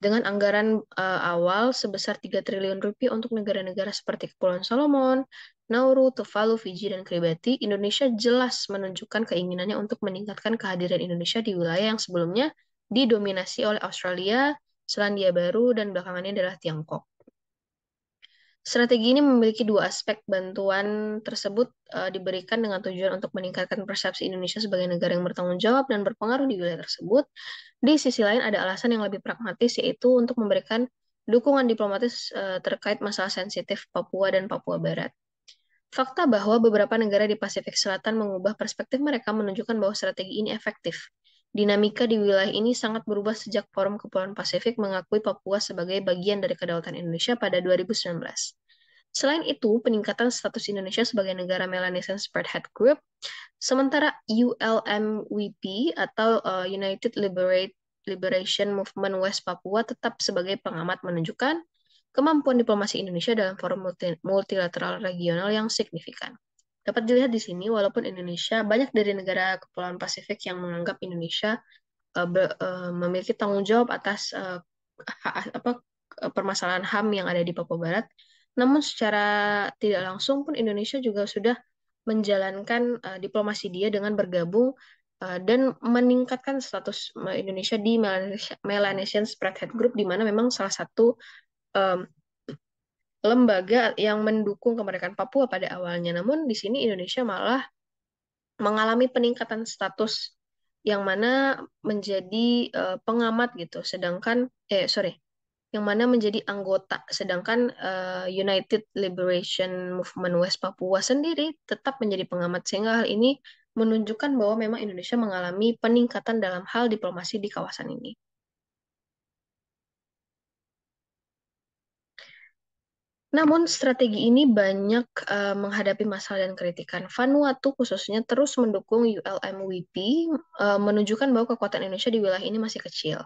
Dengan anggaran uh, awal sebesar 3 triliun rupiah untuk negara-negara seperti Kepulauan Solomon, Nauru, Tuvalu, Fiji, dan Kiribati, Indonesia jelas menunjukkan keinginannya untuk meningkatkan kehadiran Indonesia di wilayah yang sebelumnya didominasi oleh Australia, Selandia Baru, dan belakangannya adalah Tiongkok. Strategi ini memiliki dua aspek. Bantuan tersebut uh, diberikan dengan tujuan untuk meningkatkan persepsi Indonesia sebagai negara yang bertanggung jawab dan berpengaruh di wilayah tersebut. Di sisi lain ada alasan yang lebih pragmatis yaitu untuk memberikan dukungan diplomatis uh, terkait masalah sensitif Papua dan Papua Barat. Fakta bahwa beberapa negara di Pasifik Selatan mengubah perspektif mereka menunjukkan bahwa strategi ini efektif. Dinamika di wilayah ini sangat berubah sejak Forum Kepulauan Pasifik mengakui Papua sebagai bagian dari kedaulatan Indonesia pada 2019. Selain itu, peningkatan status Indonesia sebagai negara Melanesian Spreadhead Group, sementara ULMWP atau eh, United Liberate Liberation Movement West Papua tetap sebagai pengamat menunjukkan kemampuan diplomasi Indonesia dalam forum multilateral regional yang signifikan. Dapat dilihat di sini, walaupun Indonesia, banyak dari negara Kepulauan Pasifik yang menganggap Indonesia uh, be, uh, memiliki tanggung jawab atas uh, ha, apa, permasalahan HAM yang ada di Papua Barat. Namun secara tidak langsung pun Indonesia juga sudah menjalankan uh, diplomasi dia dengan bergabung uh, dan meningkatkan status Indonesia di Melanesian Spread Group di mana memang salah satu um, lembaga yang mendukung kemerdekaan Papua pada awalnya. Namun di sini Indonesia malah mengalami peningkatan status yang mana menjadi uh, pengamat gitu, sedangkan eh sorry, yang mana menjadi anggota, sedangkan uh, United Liberation Movement West Papua sendiri tetap menjadi pengamat sehingga hal ini menunjukkan bahwa memang Indonesia mengalami peningkatan dalam hal diplomasi di kawasan ini. Namun, strategi ini banyak uh, menghadapi masalah dan kritikan. Vanuatu khususnya terus mendukung ULMWP, uh, eh, menunjukkan bahwa kekuatan Indonesia di wilayah ini masih kecil.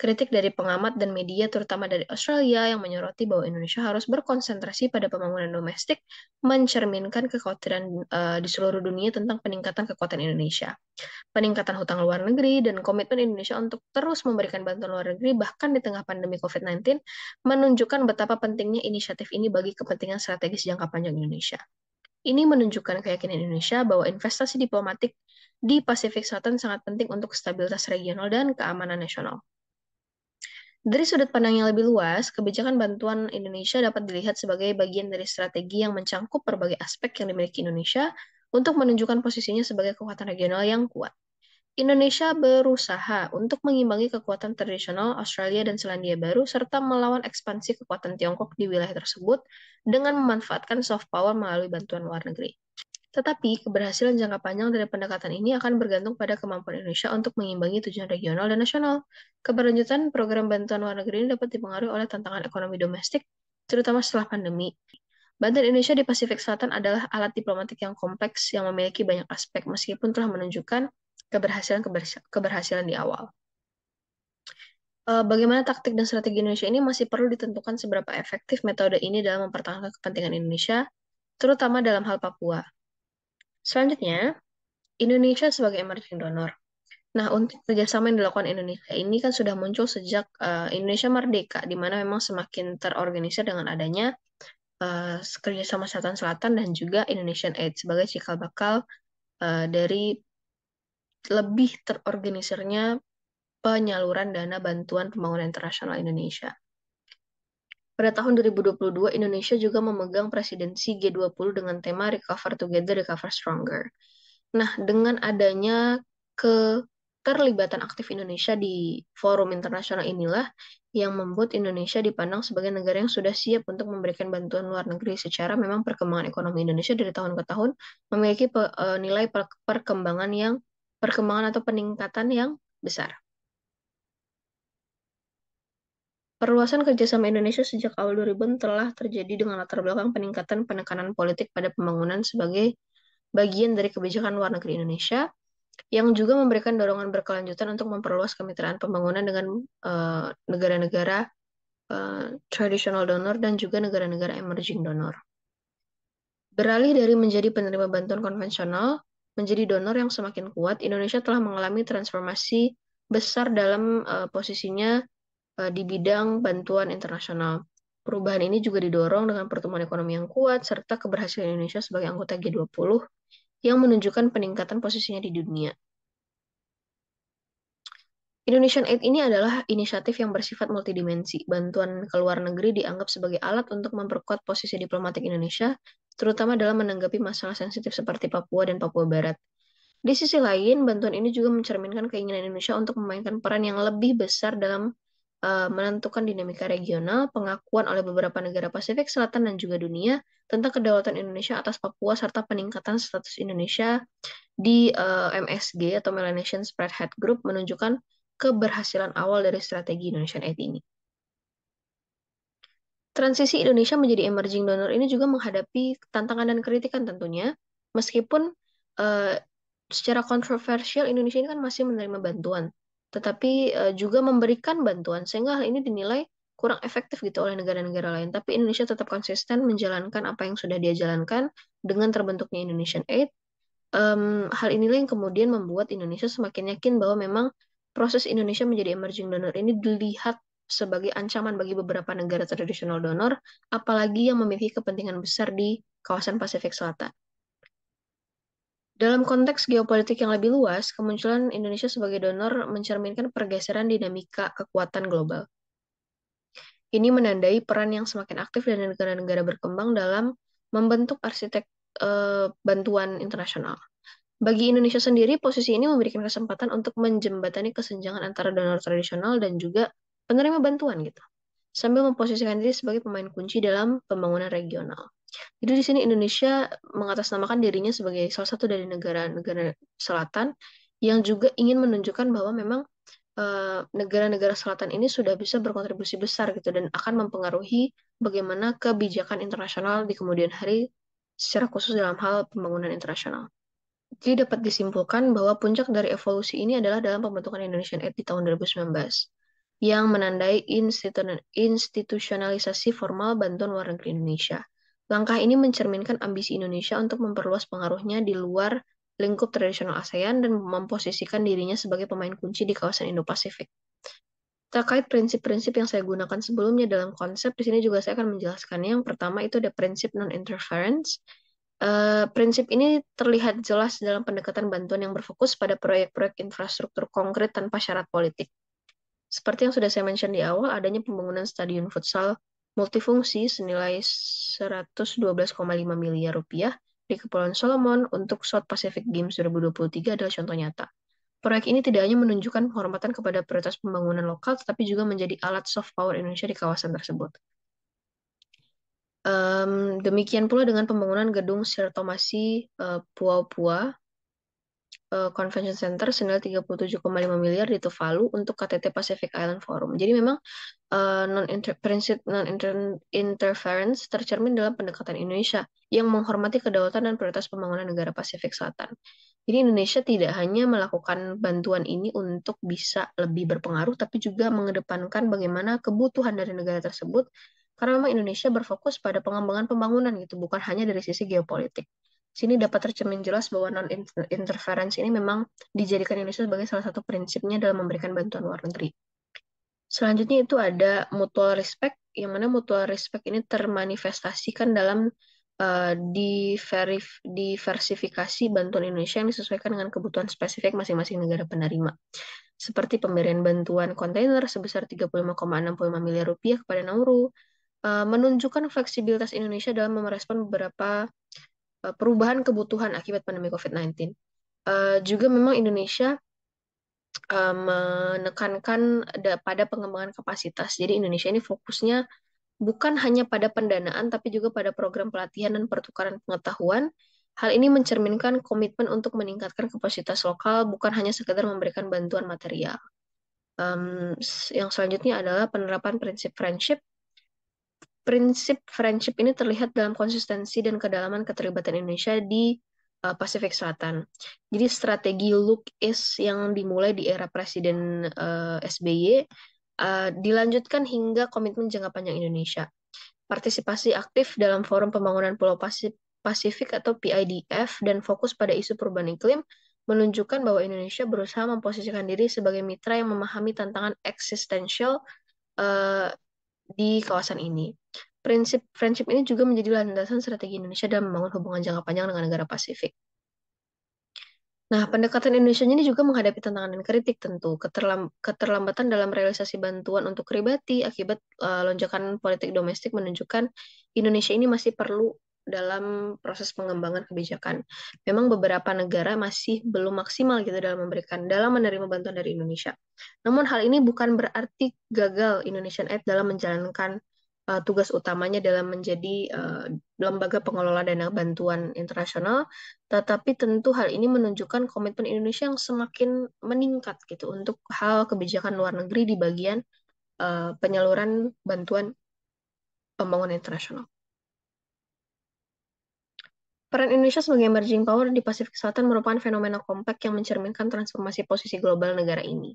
Kritik dari pengamat dan media terutama dari Australia yang menyoroti bahwa Indonesia harus berkonsentrasi pada pembangunan domestik mencerminkan kekhawatiran uh, di seluruh dunia tentang peningkatan kekuatan Indonesia, peningkatan hutang luar negeri dan komitmen Indonesia untuk terus memberikan bantuan luar negeri bahkan di tengah pandemi COVID-19 menunjukkan betapa pentingnya inisiatif ini bagi kepentingan strategis jangka panjang Indonesia. Ini menunjukkan keyakinan Indonesia bahwa investasi diplomatik di Pasifik Selatan sangat penting untuk stabilitas regional dan keamanan nasional. Dari sudut pandang yang lebih luas, kebijakan bantuan Indonesia dapat dilihat sebagai bagian dari strategi yang mencangkup berbagai aspek yang dimiliki Indonesia untuk menunjukkan posisinya sebagai kekuatan regional yang kuat. Indonesia berusaha untuk mengimbangi kekuatan tradisional Australia dan Selandia Baru serta melawan ekspansi kekuatan Tiongkok di wilayah tersebut dengan memanfaatkan soft power melalui bantuan luar negeri. Tetapi, keberhasilan jangka panjang dari pendekatan ini akan bergantung pada kemampuan Indonesia untuk mengimbangi tujuan regional dan nasional. Keberlanjutan program bantuan luar negeri ini dapat dipengaruhi oleh tantangan ekonomi domestik, terutama setelah pandemi. Bantuan Indonesia di Pasifik Selatan adalah alat diplomatik yang kompleks yang memiliki banyak aspek meskipun telah menunjukkan keberhasilan-keberhasilan di awal. Eh, bagaimana taktik dan strategi Indonesia ini masih perlu ditentukan seberapa efektif metode ini dalam mempertahankan kepentingan Indonesia, terutama dalam hal Papua. Selanjutnya, Indonesia sebagai emerging donor. Nah, untuk kerjasama yang dilakukan Indonesia ini kan sudah muncul sejak uh, Indonesia merdeka, di mana memang semakin terorganisir dengan adanya uh, kerjasama Selatan Selatan dan juga Indonesian Aid sebagai cikal bakal uh, dari lebih terorganisirnya penyaluran dana bantuan pembangunan internasional Indonesia. Pada tahun 2022, Indonesia juga memegang presidensi G20 dengan tema Recover Together, Recover Stronger. Nah, dengan adanya keterlibatan aktif Indonesia di forum internasional inilah yang membuat Indonesia dipandang sebagai negara yang sudah siap untuk memberikan bantuan luar negeri secara memang perkembangan ekonomi Indonesia dari tahun ke tahun memiliki eh, nilai perkembangan yang perkembangan atau peningkatan yang besar. Perluasan kerjasama Indonesia sejak awal 2000 telah terjadi dengan latar belakang peningkatan penekanan politik pada pembangunan sebagai bagian dari kebijakan luar negeri Indonesia, yang juga memberikan dorongan berkelanjutan untuk memperluas kemitraan pembangunan dengan eh, negara-negara uh, uh, eh, traditional donor dan juga negara-negara emerging donor. Beralih dari menjadi penerima bantuan konvensional menjadi donor yang semakin kuat, Indonesia telah mengalami transformasi besar dalam uh, posisinya Eh, di bidang bantuan internasional. Perubahan ini juga didorong dengan pertumbuhan ekonomi yang kuat serta keberhasilan Indonesia sebagai anggota G20 yang menunjukkan peningkatan posisinya di dunia. Indonesian Aid ini adalah inisiatif yang bersifat multidimensi. Bantuan ke luar negeri dianggap sebagai alat untuk memperkuat posisi diplomatik Indonesia, terutama dalam menanggapi masalah sensitif seperti Papua dan Papua Barat. Di sisi lain, bantuan ini juga mencerminkan keinginan Indonesia untuk memainkan peran yang lebih besar dalam Eh, menentukan dinamika regional, pengakuan oleh beberapa negara Pasifik Selatan dan juga dunia tentang kedaulatan Indonesia atas Papua serta peningkatan status Indonesia di uh, eh, MSG atau Melanesian Spread Head Group menunjukkan keberhasilan awal dari strategi Indonesian Aid ini. Transisi Indonesia menjadi emerging donor ini juga menghadapi tantangan dan kritikan tentunya, meskipun uh, secara kontroversial Indonesia ini kan masih menerima bantuan tetapi uh, juga memberikan bantuan sehingga hal ini dinilai kurang efektif gitu oleh negara-negara lain. Tapi Indonesia tetap konsisten menjalankan apa yang sudah dia jalankan dengan terbentuknya Indonesian Aid. Um, hal inilah yang kemudian membuat Indonesia semakin yakin bahwa memang proses Indonesia menjadi emerging donor ini dilihat sebagai ancaman bagi beberapa negara tradisional donor, apalagi yang memiliki kepentingan besar di kawasan Pasifik Selatan. Dalam konteks geopolitik yang lebih luas, kemunculan Indonesia sebagai donor mencerminkan pergeseran dinamika kekuatan global. Ini menandai peran yang semakin aktif dari negara-negara berkembang dalam membentuk arsitek e, bantuan internasional. Bagi Indonesia sendiri, posisi ini memberikan kesempatan untuk menjembatani kesenjangan antara donor tradisional dan juga penerima bantuan gitu, sambil memposisikan diri sebagai pemain kunci dalam pembangunan regional. Jadi di sini Indonesia mengatasnamakan dirinya sebagai salah satu dari negara-negara selatan yang juga ingin menunjukkan bahwa memang eh, negara-negara selatan ini sudah bisa berkontribusi besar gitu dan akan mempengaruhi bagaimana kebijakan internasional di kemudian hari secara khusus dalam hal pembangunan internasional. Jadi dapat disimpulkan bahwa puncak dari evolusi ini adalah dalam pembentukan Indonesian Aid di tahun 2019 yang menandai institusionalisasi formal bantuan luar negeri Indonesia. Langkah ini mencerminkan ambisi Indonesia untuk memperluas pengaruhnya di luar lingkup tradisional ASEAN dan memposisikan dirinya sebagai pemain kunci di kawasan Indo-Pasifik. Terkait prinsip-prinsip yang saya gunakan sebelumnya dalam konsep, di sini juga saya akan menjelaskannya. Yang pertama itu ada prinsip non-interference. Uh, prinsip ini terlihat jelas dalam pendekatan bantuan yang berfokus pada proyek-proyek infrastruktur konkret tanpa syarat politik. Seperti yang sudah saya mention di awal, adanya pembangunan stadion futsal multifungsi senilai 112,5 miliar rupiah di Kepulauan Solomon untuk South Pacific Games 2023 adalah contoh nyata. Proyek ini tidak hanya menunjukkan penghormatan kepada prioritas pembangunan lokal, tetapi juga menjadi alat soft power Indonesia di kawasan tersebut. Um, demikian pula dengan pembangunan gedung Sir uh, Pua Pua Eh, convention Center senilai 37,5 miliar di Tuvalu untuk KTT Pacific Island Forum. Jadi memang uh, non prinsip non interference tercermin dalam pendekatan Indonesia yang menghormati kedaulatan dan prioritas pembangunan negara Pasifik Selatan. Jadi Indonesia tidak hanya melakukan bantuan ini untuk bisa lebih berpengaruh, tapi juga mengedepankan bagaimana kebutuhan dari negara tersebut karena memang Indonesia berfokus pada pengembangan pembangunan gitu, bukan hanya dari sisi geopolitik sini dapat tercermin jelas bahwa non-interference ini memang dijadikan Indonesia sebagai salah satu prinsipnya dalam memberikan bantuan luar negeri. Selanjutnya itu ada mutual respect, yang mana mutual respect ini termanifestasikan dalam eh, diversifikasi bantuan Indonesia yang disesuaikan dengan kebutuhan spesifik masing-masing negara penerima. Seperti pemberian bantuan kontainer sebesar 35,65 miliar rupiah kepada Nauru, eh, menunjukkan fleksibilitas Indonesia dalam merespon beberapa Eh, perubahan kebutuhan akibat pandemi COVID-19. Eh, juga memang Indonesia eh, menekankan pada pengembangan kapasitas. Jadi Indonesia ini fokusnya bukan hanya pada pendanaan, tapi juga pada program pelatihan dan pertukaran pengetahuan. Hal ini mencerminkan komitmen untuk meningkatkan kapasitas lokal, bukan hanya sekedar memberikan bantuan material. yang selanjutnya adalah penerapan prinsip friendship Prinsip friendship ini terlihat dalam konsistensi dan kedalaman keterlibatan Indonesia di uh, Pasifik Selatan. Jadi strategi look is yang dimulai di era Presiden uh, eh, SBY uh, eh, dilanjutkan hingga komitmen jangka panjang Indonesia. Partisipasi aktif dalam Forum Pembangunan Pulau Pasifik atau PIDF dan fokus pada isu perubahan iklim menunjukkan bahwa Indonesia berusaha memposisikan diri sebagai mitra yang memahami tantangan eksistensial uh, di kawasan ini. Prinsip friendship ini juga menjadi landasan strategi Indonesia dalam membangun hubungan jangka panjang dengan negara Pasifik. Nah, pendekatan Indonesia ini juga menghadapi tantangan dan kritik tentu. Keterlam keterlambatan dalam realisasi bantuan untuk Kiribati akibat uh, lonjakan politik domestik menunjukkan Indonesia ini masih perlu dalam proses pengembangan kebijakan. Memang beberapa negara masih belum maksimal gitu dalam memberikan dalam menerima bantuan dari Indonesia. Namun hal ini bukan berarti gagal Indonesian Aid dalam menjalankan uh, tugas utamanya dalam menjadi uh, lembaga pengelola dana bantuan internasional, tetapi tentu hal ini menunjukkan komitmen Indonesia yang semakin meningkat gitu untuk hal kebijakan luar negeri di bagian uh, penyaluran bantuan pembangunan internasional. Peran Indonesia sebagai emerging power di Pasifik Selatan merupakan fenomena kompleks yang mencerminkan transformasi posisi global negara ini.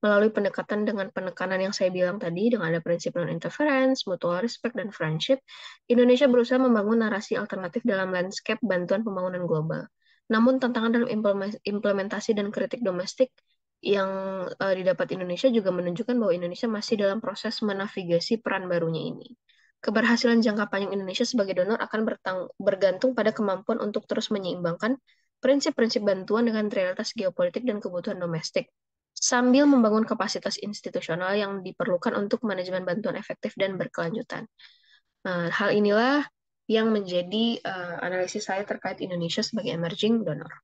Melalui pendekatan dengan penekanan yang saya bilang tadi, dengan ada prinsip non-interference, mutual respect, dan friendship, Indonesia berusaha membangun narasi alternatif dalam landscape bantuan pembangunan global. Namun tantangan dalam implementasi dan kritik domestik yang uh, didapat Indonesia juga menunjukkan bahwa Indonesia masih dalam proses menavigasi peran barunya ini. Keberhasilan jangka panjang Indonesia sebagai donor akan bergantung pada kemampuan untuk terus menyeimbangkan prinsip-prinsip bantuan dengan realitas geopolitik dan kebutuhan domestik, sambil membangun kapasitas institusional yang diperlukan untuk manajemen bantuan efektif dan berkelanjutan. Nah, hal inilah yang menjadi uh, analisis saya terkait Indonesia sebagai emerging donor.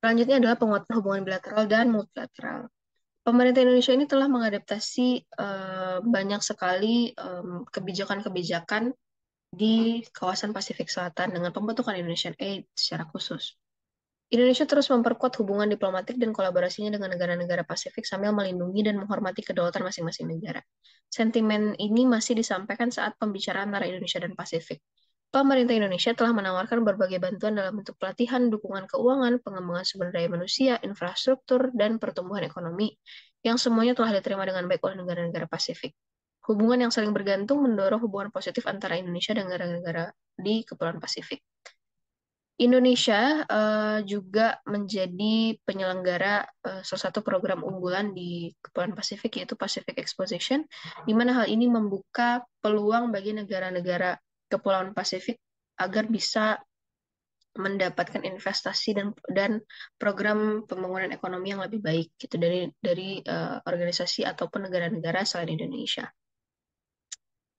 Selanjutnya adalah penguatan hubungan bilateral dan multilateral pemerintah Indonesia ini telah mengadaptasi eh, banyak sekali eh, kebijakan-kebijakan di kawasan Pasifik Selatan dengan pembentukan Indonesian Aid secara khusus. Indonesia terus memperkuat hubungan diplomatik dan kolaborasinya dengan negara-negara Pasifik sambil melindungi dan menghormati kedaulatan masing-masing negara. Sentimen ini masih disampaikan saat pembicaraan antara Indonesia dan Pasifik pemerintah Indonesia telah menawarkan berbagai bantuan dalam bentuk pelatihan, dukungan keuangan, pengembangan sumber daya manusia, infrastruktur, dan pertumbuhan ekonomi, yang semuanya telah diterima dengan baik oleh negara-negara Pasifik. Hubungan yang saling bergantung mendorong hubungan positif antara Indonesia dan negara-negara di Kepulauan Pasifik. Indonesia uh, juga menjadi penyelenggara uh, salah satu program unggulan di Kepulauan Pasifik yaitu Pacific Exposition, di mana hal ini membuka peluang bagi negara-negara Kepulauan Pasifik agar bisa mendapatkan investasi dan dan program pembangunan ekonomi yang lebih baik gitu dari dari uh, organisasi ataupun negara-negara selain Indonesia.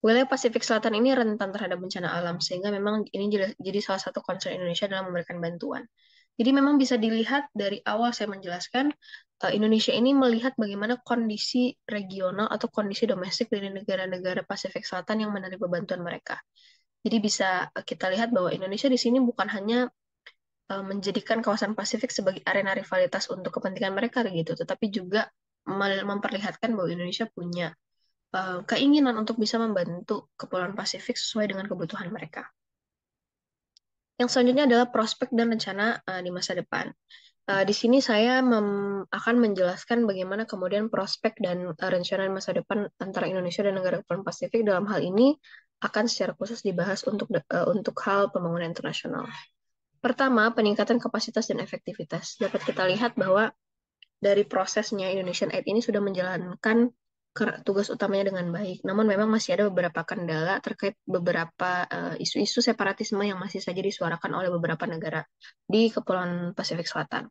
Wilayah Pasifik Selatan ini rentan terhadap bencana alam sehingga memang ini jadi salah satu concern Indonesia dalam memberikan bantuan. Jadi memang bisa dilihat dari awal saya menjelaskan uh, Indonesia ini melihat bagaimana kondisi regional atau kondisi domestik dari negara-negara Pasifik Selatan yang menerima bantuan mereka. Jadi bisa eh, kita lihat bahwa Indonesia di sini bukan hanya eh, menjadikan kawasan Pasifik sebagai arena rivalitas untuk kepentingan mereka gitu, tetapi juga memperlihatkan bahwa Indonesia punya eh, keinginan untuk bisa membantu Kepulauan Pasifik sesuai dengan kebutuhan mereka. Yang selanjutnya adalah prospek dan rencana di masa depan. di sini saya akan menjelaskan bagaimana kemudian prospek dan rencana di masa depan antara Indonesia dan negara Kepulauan Pasifik dalam hal ini akan secara khusus dibahas untuk uh, untuk hal pembangunan internasional. Pertama, peningkatan kapasitas dan efektivitas. Dapat kita lihat bahwa dari prosesnya Indonesian Aid ini sudah menjalankan tugas utamanya dengan baik. Namun memang masih ada beberapa kendala terkait beberapa eh, isu-isu uh, separatisme yang masih saja disuarakan oleh beberapa negara di Kepulauan Pasifik Selatan.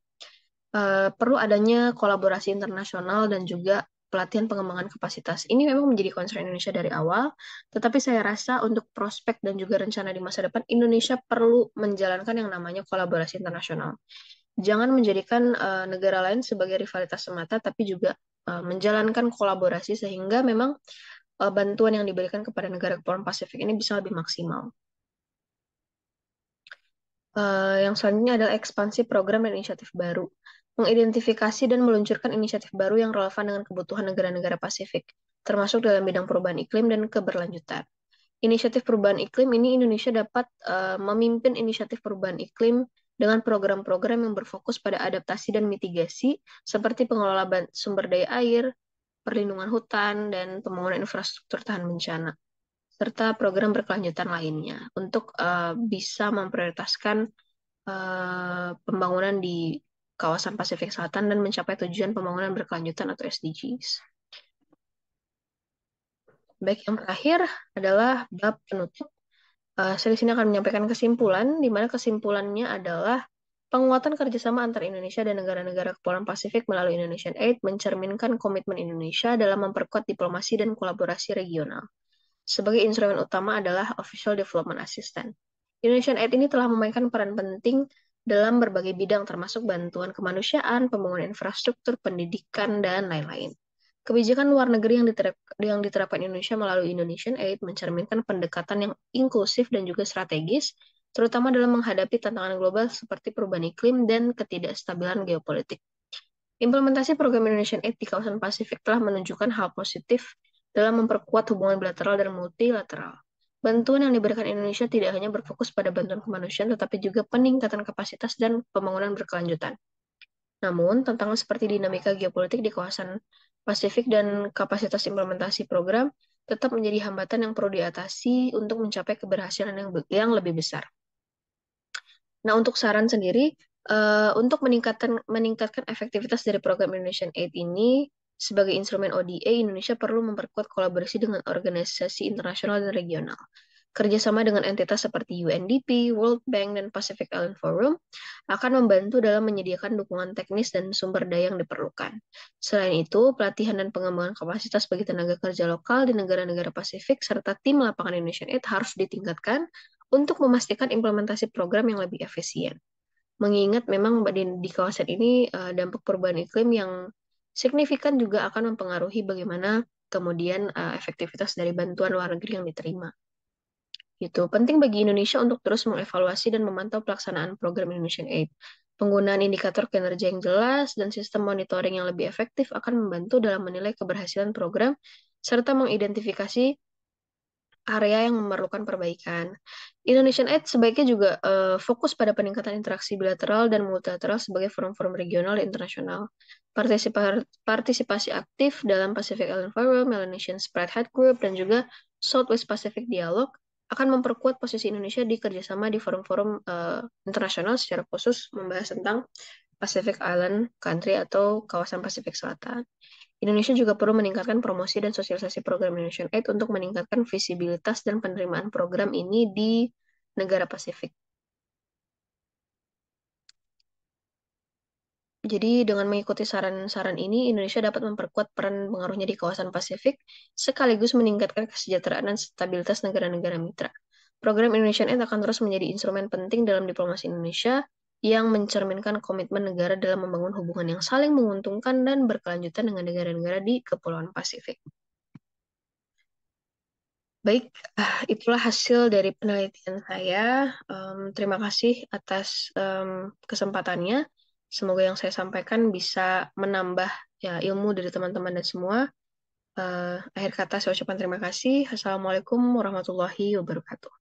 Uh, perlu adanya kolaborasi internasional dan juga pelatihan pengembangan kapasitas. Ini memang menjadi concern Indonesia dari awal, tetapi saya rasa untuk prospek dan juga rencana di masa depan, Indonesia perlu menjalankan yang namanya kolaborasi internasional. Jangan menjadikan uh, negara lain sebagai rivalitas semata, tapi juga uh, menjalankan kolaborasi sehingga memang uh, bantuan yang diberikan kepada negara Kepulauan Pasifik ini bisa lebih maksimal. Uh, yang selanjutnya adalah ekspansi program dan inisiatif baru mengidentifikasi dan meluncurkan inisiatif baru yang relevan dengan kebutuhan negara-negara Pasifik, termasuk dalam bidang perubahan iklim dan keberlanjutan. Inisiatif perubahan iklim ini Indonesia dapat uh, memimpin inisiatif perubahan iklim dengan program-program yang berfokus pada adaptasi dan mitigasi seperti pengelolaan sumber daya air, perlindungan hutan, dan pembangunan infrastruktur tahan bencana, serta program berkelanjutan lainnya untuk uh, bisa memprioritaskan uh, pembangunan di kawasan Pasifik Selatan dan mencapai tujuan pembangunan berkelanjutan atau SDGs. Baik, yang terakhir adalah bab penutup. Uh, saya di sini akan menyampaikan kesimpulan, di mana kesimpulannya adalah Penguatan kerjasama antar Indonesia dan negara-negara Kepulauan Pasifik melalui Indonesian Aid mencerminkan komitmen Indonesia dalam memperkuat diplomasi dan kolaborasi regional. Sebagai instrumen utama adalah Official Development Assistant. Indonesian Aid ini telah memainkan peran penting dalam berbagai bidang termasuk bantuan kemanusiaan, pembangunan infrastruktur, pendidikan, dan lain-lain. Kebijakan luar negeri yang, diterap, yang diterapkan Indonesia melalui Indonesian Aid mencerminkan pendekatan yang inklusif dan juga strategis, terutama dalam menghadapi tantangan global seperti perubahan iklim dan ketidakstabilan geopolitik. Implementasi program Indonesian Aid di kawasan Pasifik telah menunjukkan hal positif dalam memperkuat hubungan bilateral dan multilateral. Bantuan yang diberikan Indonesia tidak hanya berfokus pada bantuan kemanusiaan, tetapi juga peningkatan kapasitas dan pembangunan berkelanjutan. Namun, tantangan seperti dinamika geopolitik di kawasan Pasifik dan kapasitas implementasi program tetap menjadi hambatan yang perlu diatasi untuk mencapai keberhasilan yang, yang lebih besar. Nah, untuk saran sendiri, uh, untuk meningkatkan meningkatkan efektivitas dari program Indonesian Aid ini, sebagai instrumen ODA, Indonesia perlu memperkuat kolaborasi dengan organisasi internasional dan regional. Kerjasama dengan entitas seperti UNDP, World Bank, dan Pacific Island Forum akan membantu dalam menyediakan dukungan teknis dan sumber daya yang diperlukan. Selain itu, pelatihan dan pengembangan kapasitas bagi tenaga kerja lokal di negara-negara Pasifik serta tim lapangan Indonesian Aid harus ditingkatkan untuk memastikan implementasi program yang lebih efisien mengingat memang di, kawasan ini eh, dampak perubahan iklim yang signifikan juga akan mempengaruhi bagaimana kemudian uh, efektivitas dari bantuan luar negeri yang diterima. Itu penting bagi Indonesia untuk terus mengevaluasi dan memantau pelaksanaan program Indonesian Aid. Penggunaan indikator kinerja yang jelas dan sistem monitoring yang lebih efektif akan membantu dalam menilai keberhasilan program serta mengidentifikasi area yang memerlukan perbaikan. Indonesian Aid sebaiknya juga uh, fokus pada peningkatan interaksi bilateral dan multilateral sebagai forum-forum regional dan internasional. Partisipa partisipasi aktif dalam Pacific Island Forum, Melanesian Spread Head Group, dan juga Southwest Pacific Dialogue akan memperkuat posisi Indonesia di kerjasama di forum-forum uh, internasional secara khusus membahas tentang Pacific Island Country atau kawasan Pasifik Selatan. Indonesia juga perlu meningkatkan promosi dan sosialisasi program Indonesian Aid untuk meningkatkan visibilitas dan penerimaan program ini di negara Pasifik. Jadi dengan mengikuti saran-saran ini, Indonesia dapat memperkuat peran pengaruhnya di kawasan Pasifik, sekaligus meningkatkan kesejahteraan dan stabilitas negara-negara mitra. Program Indonesian Aid akan terus menjadi instrumen penting dalam diplomasi Indonesia, yang mencerminkan komitmen negara dalam membangun hubungan yang saling menguntungkan dan berkelanjutan dengan negara-negara di Kepulauan Pasifik. Baik, ah, itulah hasil dari penelitian saya. Um, terima kasih atas um, kesempatannya. Semoga yang saya sampaikan bisa menambah ya ilmu dari teman-teman dan semua. Uh, akhir kata saya ucapkan terima kasih. Assalamualaikum warahmatullahi wabarakatuh.